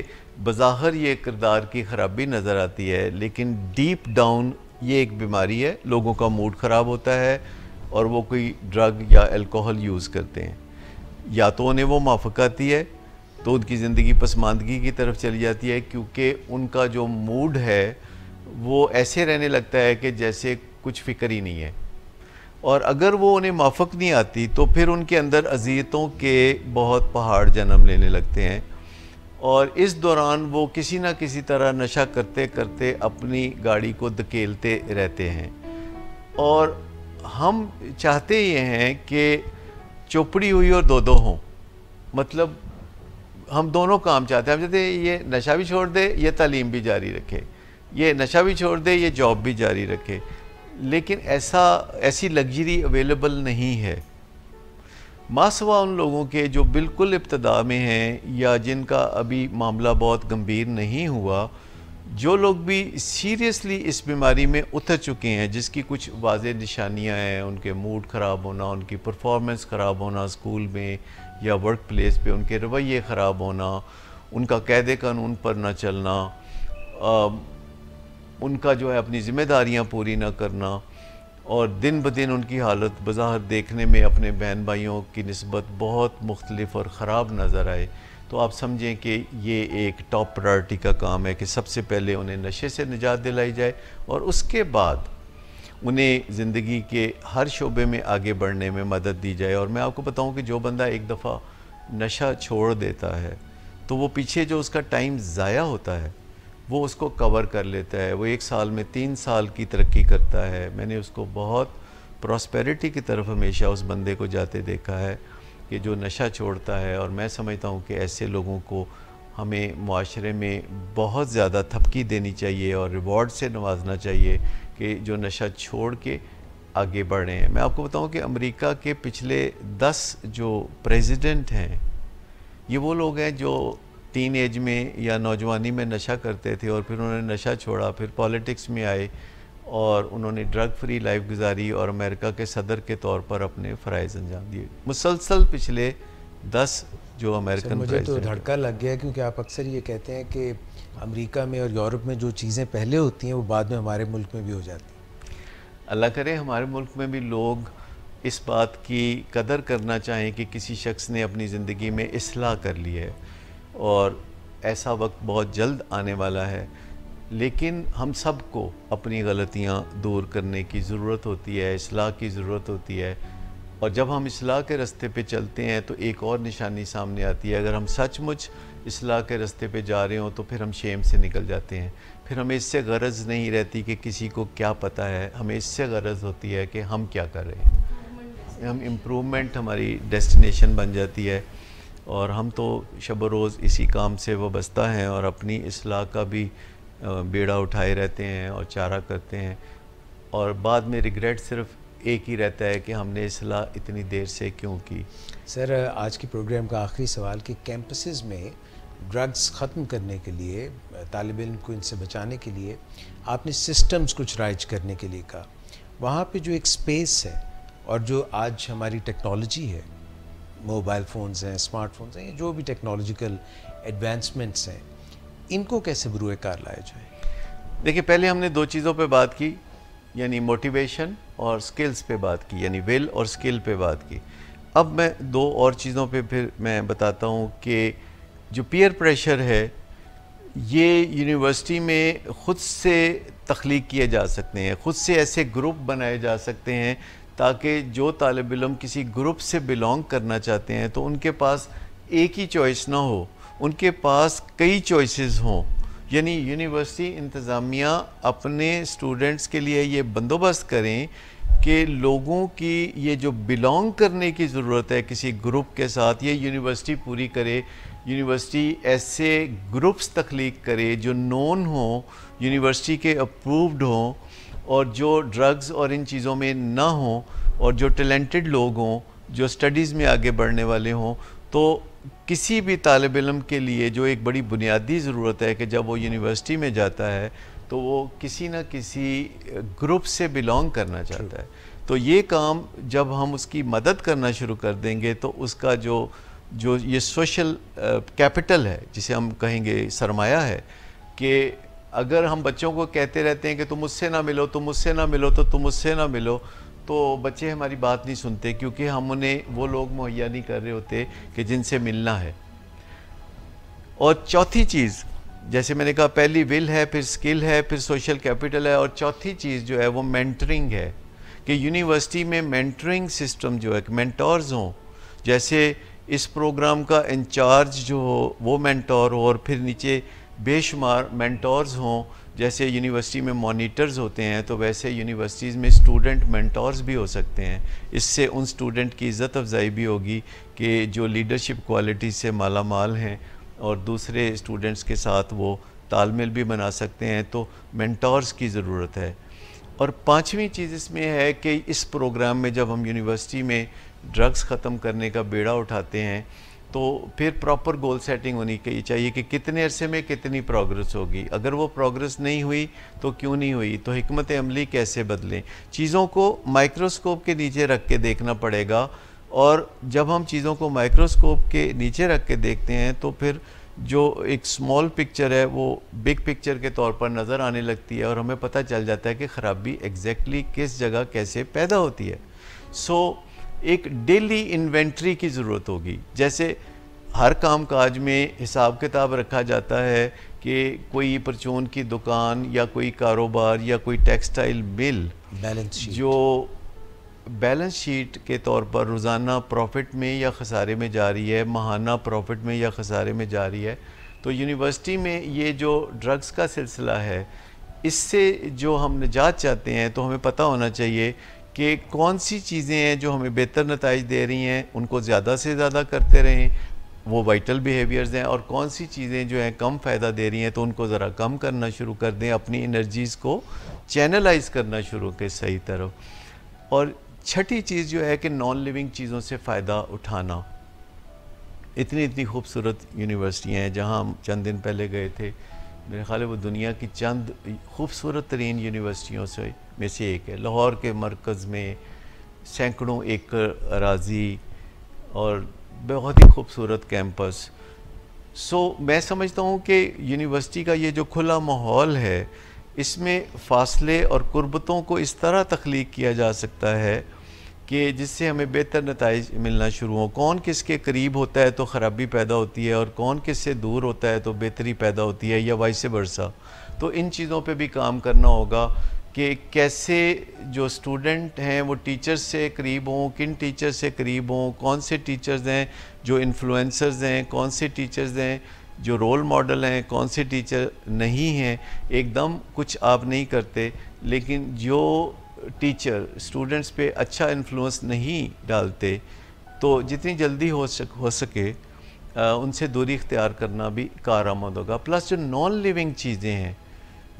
बज़ाहर ये किरदार की खराबी नज़र आती है लेकिन डीप डाउन ये एक बीमारी है लोगों का मूड ख़राब होता है और वो कोई ड्रग या अल्कोहल यूज़ करते हैं या तो उन्हें वो माफक आती है तो उनकी ज़िंदगी पसमानदगी की तरफ चली जाती है क्योंकि उनका जो मूड है वो ऐसे रहने लगता है कि जैसे कुछ फिक्र ही नहीं है और अगर वो उन्हें माफक नहीं आती तो फिर उनके अंदर अजियतों के बहुत पहाड़ जन्म लेने लगते हैं और इस दौरान वो किसी ना किसी तरह नशा करते करते अपनी गाड़ी को धकेलते रहते हैं और हम चाहते ये हैं कि चोपड़ी हुई और दो दो हों मतलब हम दोनों काम चाहते हैं हम चाहते हैं ये नशा भी छोड़ दे ये तालीम भी जारी रखे ये नशा भी छोड़ दे ये जॉब भी जारी रखे लेकिन ऐसा ऐसी लग्जरी अवेलेबल नहीं है मासवा उन लोगों के जो बिल्कुल इब्तदा में हैं या जिनका अभी मामला बहुत गंभीर नहीं हुआ जो लोग भी सीरियसली इस बीमारी में उतर चुके हैं जिसकी कुछ वाज निशानियाँ हैं उनके मूड ख़राब होना उनकी परफॉर्मेंस ख़राब होना स्कूल में या वर्क प्लेस पर उनके रवैये ख़राब होना उनका कैद कानून पर ना चलना आ, उनका जो है अपनी ज़िम्मेदारियाँ पूरी ना करना और दिन ब दिन उनकी हालत बज़ाहर देखने में अपने बहन भाइयों की नस्बत बहुत मुख्तलफ और ख़राब नज़र आए तो आप समझें कि ये एक टॉप प्रायरिटी का काम है कि सबसे पहले उन्हें नशे से निजात दिलाई जाए और उसके बाद उन्हें ज़िंदगी के हर शोबे में आगे बढ़ने में मदद दी जाए और मैं आपको बताऊं कि जो बंदा एक दफ़ा नशा छोड़ देता है तो वो पीछे जो उसका टाइम ज़ाया होता है वो उसको कवर कर लेता है वो एक साल में तीन साल की तरक्की करता है मैंने उसको बहुत प्रॉस्पेरिटी की तरफ हमेशा उस बंदे को जाते देखा है कि जो नशा छोड़ता है और मैं समझता हूँ कि ऐसे लोगों को हमें माशरे में बहुत ज़्यादा थपकी देनी चाहिए और रिवॉर्ड से नवाजना चाहिए कि जो नशा छोड़ के आगे बढ़े हैं मैं आपको बताऊं कि अमेरिका के पिछले दस जो प्रेसिडेंट हैं ये वो लोग हैं जो टीन एज में या नौजवानी में नशा करते थे और फिर उन्होंने नशा छोड़ा फिर पॉलिटिक्स में आए और उन्होंने ड्रग फ्री लाइफ गुजारी और अमेरिका के सदर के तौर पर अपने फ़रज़ अंजाम दिए मुसलसल पिछले दस जो अच्छा, अमेरिकन मुझे तो धड़का लग गया क्योंकि आप अक्सर ये कहते हैं कि अमेरिका में और यूरोप में जो चीज़ें पहले होती हैं वो बाद में हमारे मुल्क में भी हो जाती हैं अल्लाह करे हमारे मुल्क में भी लोग इस बात की कदर करना चाहें कि किसी शख्स ने अपनी ज़िंदगी में असलाह कर ली है और ऐसा वक्त बहुत जल्द आने वाला है लेकिन हम सबको अपनी गलतियाँ दूर करने की ज़रूरत होती है असलाह की ज़रूरत होती है और जब हम असलाह के रास्ते पे चलते हैं तो एक और निशानी सामने आती है अगर हम सचमुच असलाह के रास्ते पे जा रहे हों तो फिर हम शेम से निकल जाते हैं फिर हमें इससे गरज नहीं रहती कि किसी को क्या पता है हमें इससे गरज होती है कि हम क्या कर रहे हैं हम इम्प्रूवमेंट हमारी डेस्टिनेशन बन जाती है और हम तो शब रोज़ इसी काम से वाबस्ता हैं और अपनी असलाह का भी बेड़ा उठाए रहते हैं और चारा करते हैं और बाद में रिग्रेट सिर्फ एक ही रहता है कि हमने असलाह इतनी देर से क्यों की सर आज के प्रोग्राम का आखिरी सवाल कि कैंपस में ड्रग्स ख़त्म करने के लिए तालब इन को इनसे बचाने के लिए आपने सिस्टम्स कुछ राइज करने के लिए कहा वहाँ पे जो एक स्पेस है और जो आज हमारी टेक्नोलॉजी है मोबाइल फ़ोन्स हैं स्मार्टफोन्स हैं जो भी टेक्नोलॉजिकल एडवांसमेंट्स हैं इनको कैसे बुरुए कार लाया जाए देखिए पहले हमने दो चीज़ों पे बात की यानी मोटिवेशन और स्किल्स पे बात की यानी विल और स्किल पे बात की अब मैं दो और चीज़ों पे फिर मैं बताता हूँ कि जो पीयर प्रेशर है ये यूनिवर्सिटी में ख़ुद से तख्लीक किए जा सकते हैं ख़ुद से ऐसे ग्रुप बनाए जा सकते हैं ताकि जो तालब इम किसी ग्रुप से बिलोंग करना चाहते हैं तो उनके पास एक ही चॉइस ना हो उनके पास कई चॉइसेस हों यानी यूनिवर्सिटी इंतज़ामिया अपने स्टूडेंट्स के लिए ये बंदोबस्त करें कि लोगों की ये जो बिलोंग करने की ज़रूरत है किसी ग्रुप के साथ ये यूनिवर्सिटी पूरी करे यूनिवर्सिटी ऐसे ग्रुप्स तख्लीक करे जो नॉन हों यूनिवर्सिटी के अप्रूव्ड हों और जो ड्रग्स और इन चीज़ों में ना हों और जो टैलेंटेड लोग हों जो स्टडीज़ में आगे बढ़ने वाले हों तो किसी भी तालब इलम के लिए जो एक बड़ी बुनियादी ज़रूरत है कि जब वो यूनिवर्सिटी में जाता है तो वो किसी न किसी ग्रुप से बिलोंग करना चाहता है तो ये काम जब हम उसकी मदद करना शुरू कर देंगे तो उसका जो जो ये सोशल कैपिटल है जिसे हम कहेंगे सरमाया है कि अगर हम बच्चों को कहते रहते हैं कि तुम उससे ना मिलो तुम मुझसे ना मिलो तो तुम उससे ना मिलो तो बच्चे हमारी बात नहीं सुनते क्योंकि हम उन्हें वो लोग मुहैया नहीं कर रहे होते कि जिनसे मिलना है और चौथी चीज़ जैसे मैंने कहा पहली विल है फिर स्किल है फिर सोशल कैपिटल है और चौथी चीज़ जो है वो मेंटरिंग है कि यूनिवर्सिटी में मेंटरिंग सिस्टम जो है कि मेंटोर्स हों जैसे इस प्रोग्राम का इंचार्ज जो हो वो मेंटोर हो और फिर नीचे बेशुमार मैंटोर्स हों जैसे यूनिवर्सिटी में मॉनिटर्स होते हैं तो वैसे यूनिवर्सिटीज़ में स्टूडेंट मैंटोर्स भी हो सकते हैं इससे उन स्टूडेंट की इज़्ज़त अफजाई भी होगी कि जो लीडरशिप क्वालिटी से माला माल हैं और दूसरे स्टूडेंट्स के साथ वो तालमेल भी बना सकते हैं तो मैंटोर्स की ज़रूरत है और पाँचवीं चीज़ इसमें है कि इस प्रोग्राम में जब हम यूनिवर्सिटी में ड्रग्स ख़त्म करने का बेड़ा उठाते हैं तो फिर प्रॉपर गोल सेटिंग होनी चाहिए कि कितने अरसे में कितनी प्रोग्रेस होगी अगर वो प्रोग्रेस नहीं हुई तो क्यों नहीं हुई तो हमत अमली कैसे बदलें चीज़ों को माइक्रोस्कोप के नीचे रख के देखना पड़ेगा और जब हम चीज़ों को माइक्रोस्कोप के नीचे रख के देखते हैं तो फिर जो एक स्मॉल पिक्चर है वो बिग पिक्चर के तौर पर नज़र आने लगती है और हमें पता चल जाता है कि ख़राबी एग्जैक्टली exactly किस जगह कैसे पैदा होती है सो so, एक डेली इन्वेंट्री की ज़रूरत होगी जैसे हर काम काज में हिसाब किताब रखा जाता है कि कोई परचून की दुकान या कोई कारोबार या कोई टेक्सटाइल मिल बैलेंस जो बैलेंस शीट के तौर पर रोज़ाना प्रॉफिट में या खसारे में जा रही है माहाना प्रॉफिट में या खसारे में जा रही है तो यूनिवर्सिटी में ये जो ड्रग्स का सिलसिला है इससे जो हम निजात चाहते हैं तो हमें पता होना चाहिए कि कौन सी चीज़ें हैं जो हमें बेहतर नतज दे रही हैं उनको ज़्यादा से ज़्यादा करते रहें वो वाइटल बिहेवियर्स हैं और कौन सी चीज़ें जो हैं कम फ़ायदा दे रही हैं तो उनको ज़रा कम करना शुरू कर दें अपनी एनर्जीज़ को चैनलाइज करना शुरू करें सही तरह और छठी चीज़ जो है कि नॉन लिविंग चीज़ों से फ़ायदा उठाना इतनी इतनी खूबसूरत यूनिवर्सिटियाँ हैं जहाँ हम चंद दिन पहले गए थे मेरे ख्याल वो दुनिया की चंद खूबसूरत तरीन यूनिवर्सिटियों से में से एक है लाहौर के मरकज़ में सैकड़ों एकड़ अराजी और बहुत ही खूबसूरत कैंपस सो मैं समझता हूँ कि यूनिवर्सिटी का ये जो खुला माहौल है इसमें फासले और कुर्बतों को इस तरह तख्लीक किया जा सकता है कि जिससे हमें बेहतर नतज मिलना शुरू हो कौन किसके करीब होता है तो ख़राबी पैदा होती है और कौन किससे दूर होता है तो बेहतरी पैदा होती है या वाइस बरसा तो इन चीज़ों पे भी काम करना होगा कि कैसे जो स्टूडेंट हैं वो टीचर्स से करीब हों किन टीचर्स से करीब हों कौन से टीचर्स हैं जो इन्फ्लुएंसर्स हैं कौन से टीचर्स हैं जो रोल मॉडल हैं कौन से टीचर नहीं हैं एकदम कुछ आप नहीं करते लेकिन जो टीचर स्टूडेंट्स पे अच्छा इन्फ्लुएंस नहीं डालते तो जितनी जल्दी हो सक हो सके आ, उनसे दूरी इख्तियार करना भी कार आमद होगा प्लस जो नॉन लिविंग चीज़ें हैं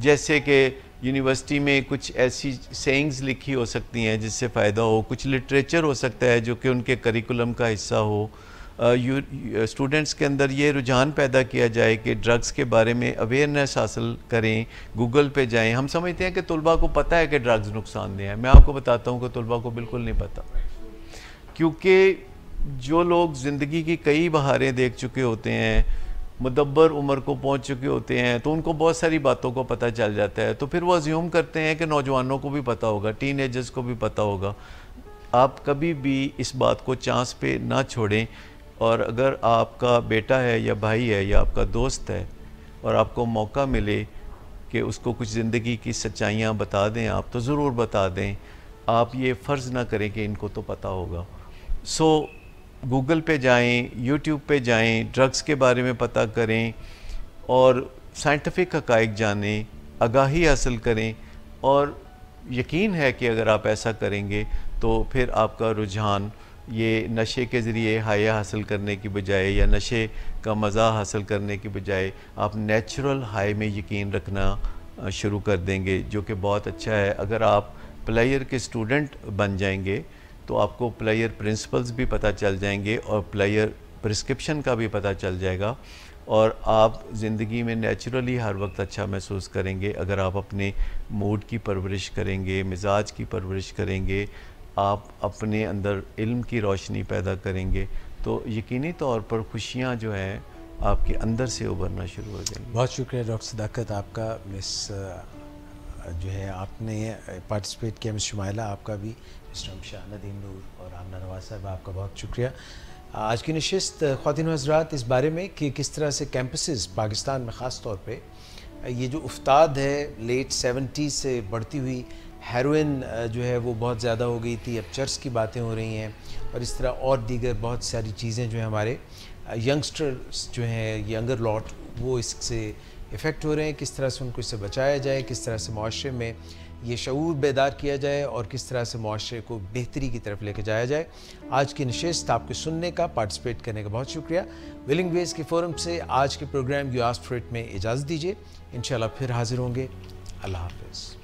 जैसे कि यूनिवर्सिटी में कुछ ऐसी सेंग्स लिखी हो सकती हैं जिससे फ़ायदा हो कुछ लिटरेचर हो सकता है जो कि उनके करिकुलम का हिस्सा हो स्टूडेंट्स के अंदर ये रुझान पैदा किया जाए कि ड्रग्स के बारे में अवेयरनेस हासिल करें गूगल पे जाएं हम समझते हैं कि तलबा को पता है कि ड्रग्स नुकसानदेह हैं मैं आपको बताता हूँ कि तलबा को बिल्कुल नहीं पता क्योंकि जो लोग ज़िंदगी की कई बहारें देख चुके होते हैं मुदब्बर उम्र को पहुंच चुके होते हैं तो उनको बहुत सारी बातों को पता चल जाता है तो फिर वो अज्यूम करते हैं कि नौजवानों को भी पता होगा टीन एजर्स को भी पता होगा आप कभी भी इस बात को चांस पे ना छोड़ें और अगर आपका बेटा है या भाई है या आपका दोस्त है और आपको मौका मिले कि उसको कुछ ज़िंदगी की सच्चाइयाँ बता दें आप तो ज़रूर बता दें आप ये फ़र्ज़ ना करें कि इनको तो पता होगा सो so, गूगल पे जाएं यूट्यूब पे जाएं ड्रग्स के बारे में पता करें और साइंटिफिक हकाइक जानें आगाही हासिल करें और यकीन है कि अगर आप ऐसा करेंगे तो फिर आपका रुझान ये नशे के ज़रिए हाया हासिल करने की बजाय या नशे का मज़ा हासिल करने की बजाय आप नेचुरल हाई में यकीन रखना शुरू कर देंगे जो कि बहुत अच्छा है अगर आप प्लेयर के स्टूडेंट बन जाएंगे तो आपको प्लेयर प्रिंसिपल्स भी पता चल जाएंगे और प्लेयर प्रिस्क्रिप्शन का भी पता चल जाएगा और आप ज़िंदगी में नेचुरली हर वक्त अच्छा महसूस करेंगे अगर आप अपने मूड की परवरिश करेंगे मिजाज की परवरिश करेंगे आप अपने अंदर इल्म की रोशनी पैदा करेंगे तो यकीनी तौर पर खुशियाँ जो हैं आपके अंदर से उभरना शुरू हो जाएंगी बहुत शुक्रिया डॉक्टर सदाकत आपका मिस जो है आपने पार्टिसिपेट किया मिस शुमाइला आपका भी मिस्टर शाह नदीम नूर और आमना नवाज साहब आपका बहुत शुक्रिया आज की नशस्त खातिन हजरात इस बारे में कि किस तरह से कैंपसेस पाकिस्तान में ख़ास तौर पे ये जो उफ्ताद है लेट सेवेंटी से बढ़ती हुई हेरोइन जो है वो बहुत ज़्यादा हो गई थी अब चर्च की बातें हो रही हैं और इस तरह और दीगर बहुत सारी चीज़ें जो हैं हमारे यंगस्टर्स जो हैं यंगर लॉट वो इससे इफ़ेक्ट हो रहे हैं किस तरह से उनको इससे बचाया जाए किस तरह से माशरे में ये शूर बेदार किया जाए और किस तरह से माशरे को बेहतरी की तरफ लेके जाया जाए आज की नशस्त आपके सुनने का पार्टिसिपेट करने का बहुत शुक्रिया विलिंग वेज के फोरम से आज के प्रोग्राम यू आस्ट फ्रेट में इजाज़त दीजिए इन फिर हाजिर होंगे अल्लाह हाफिज़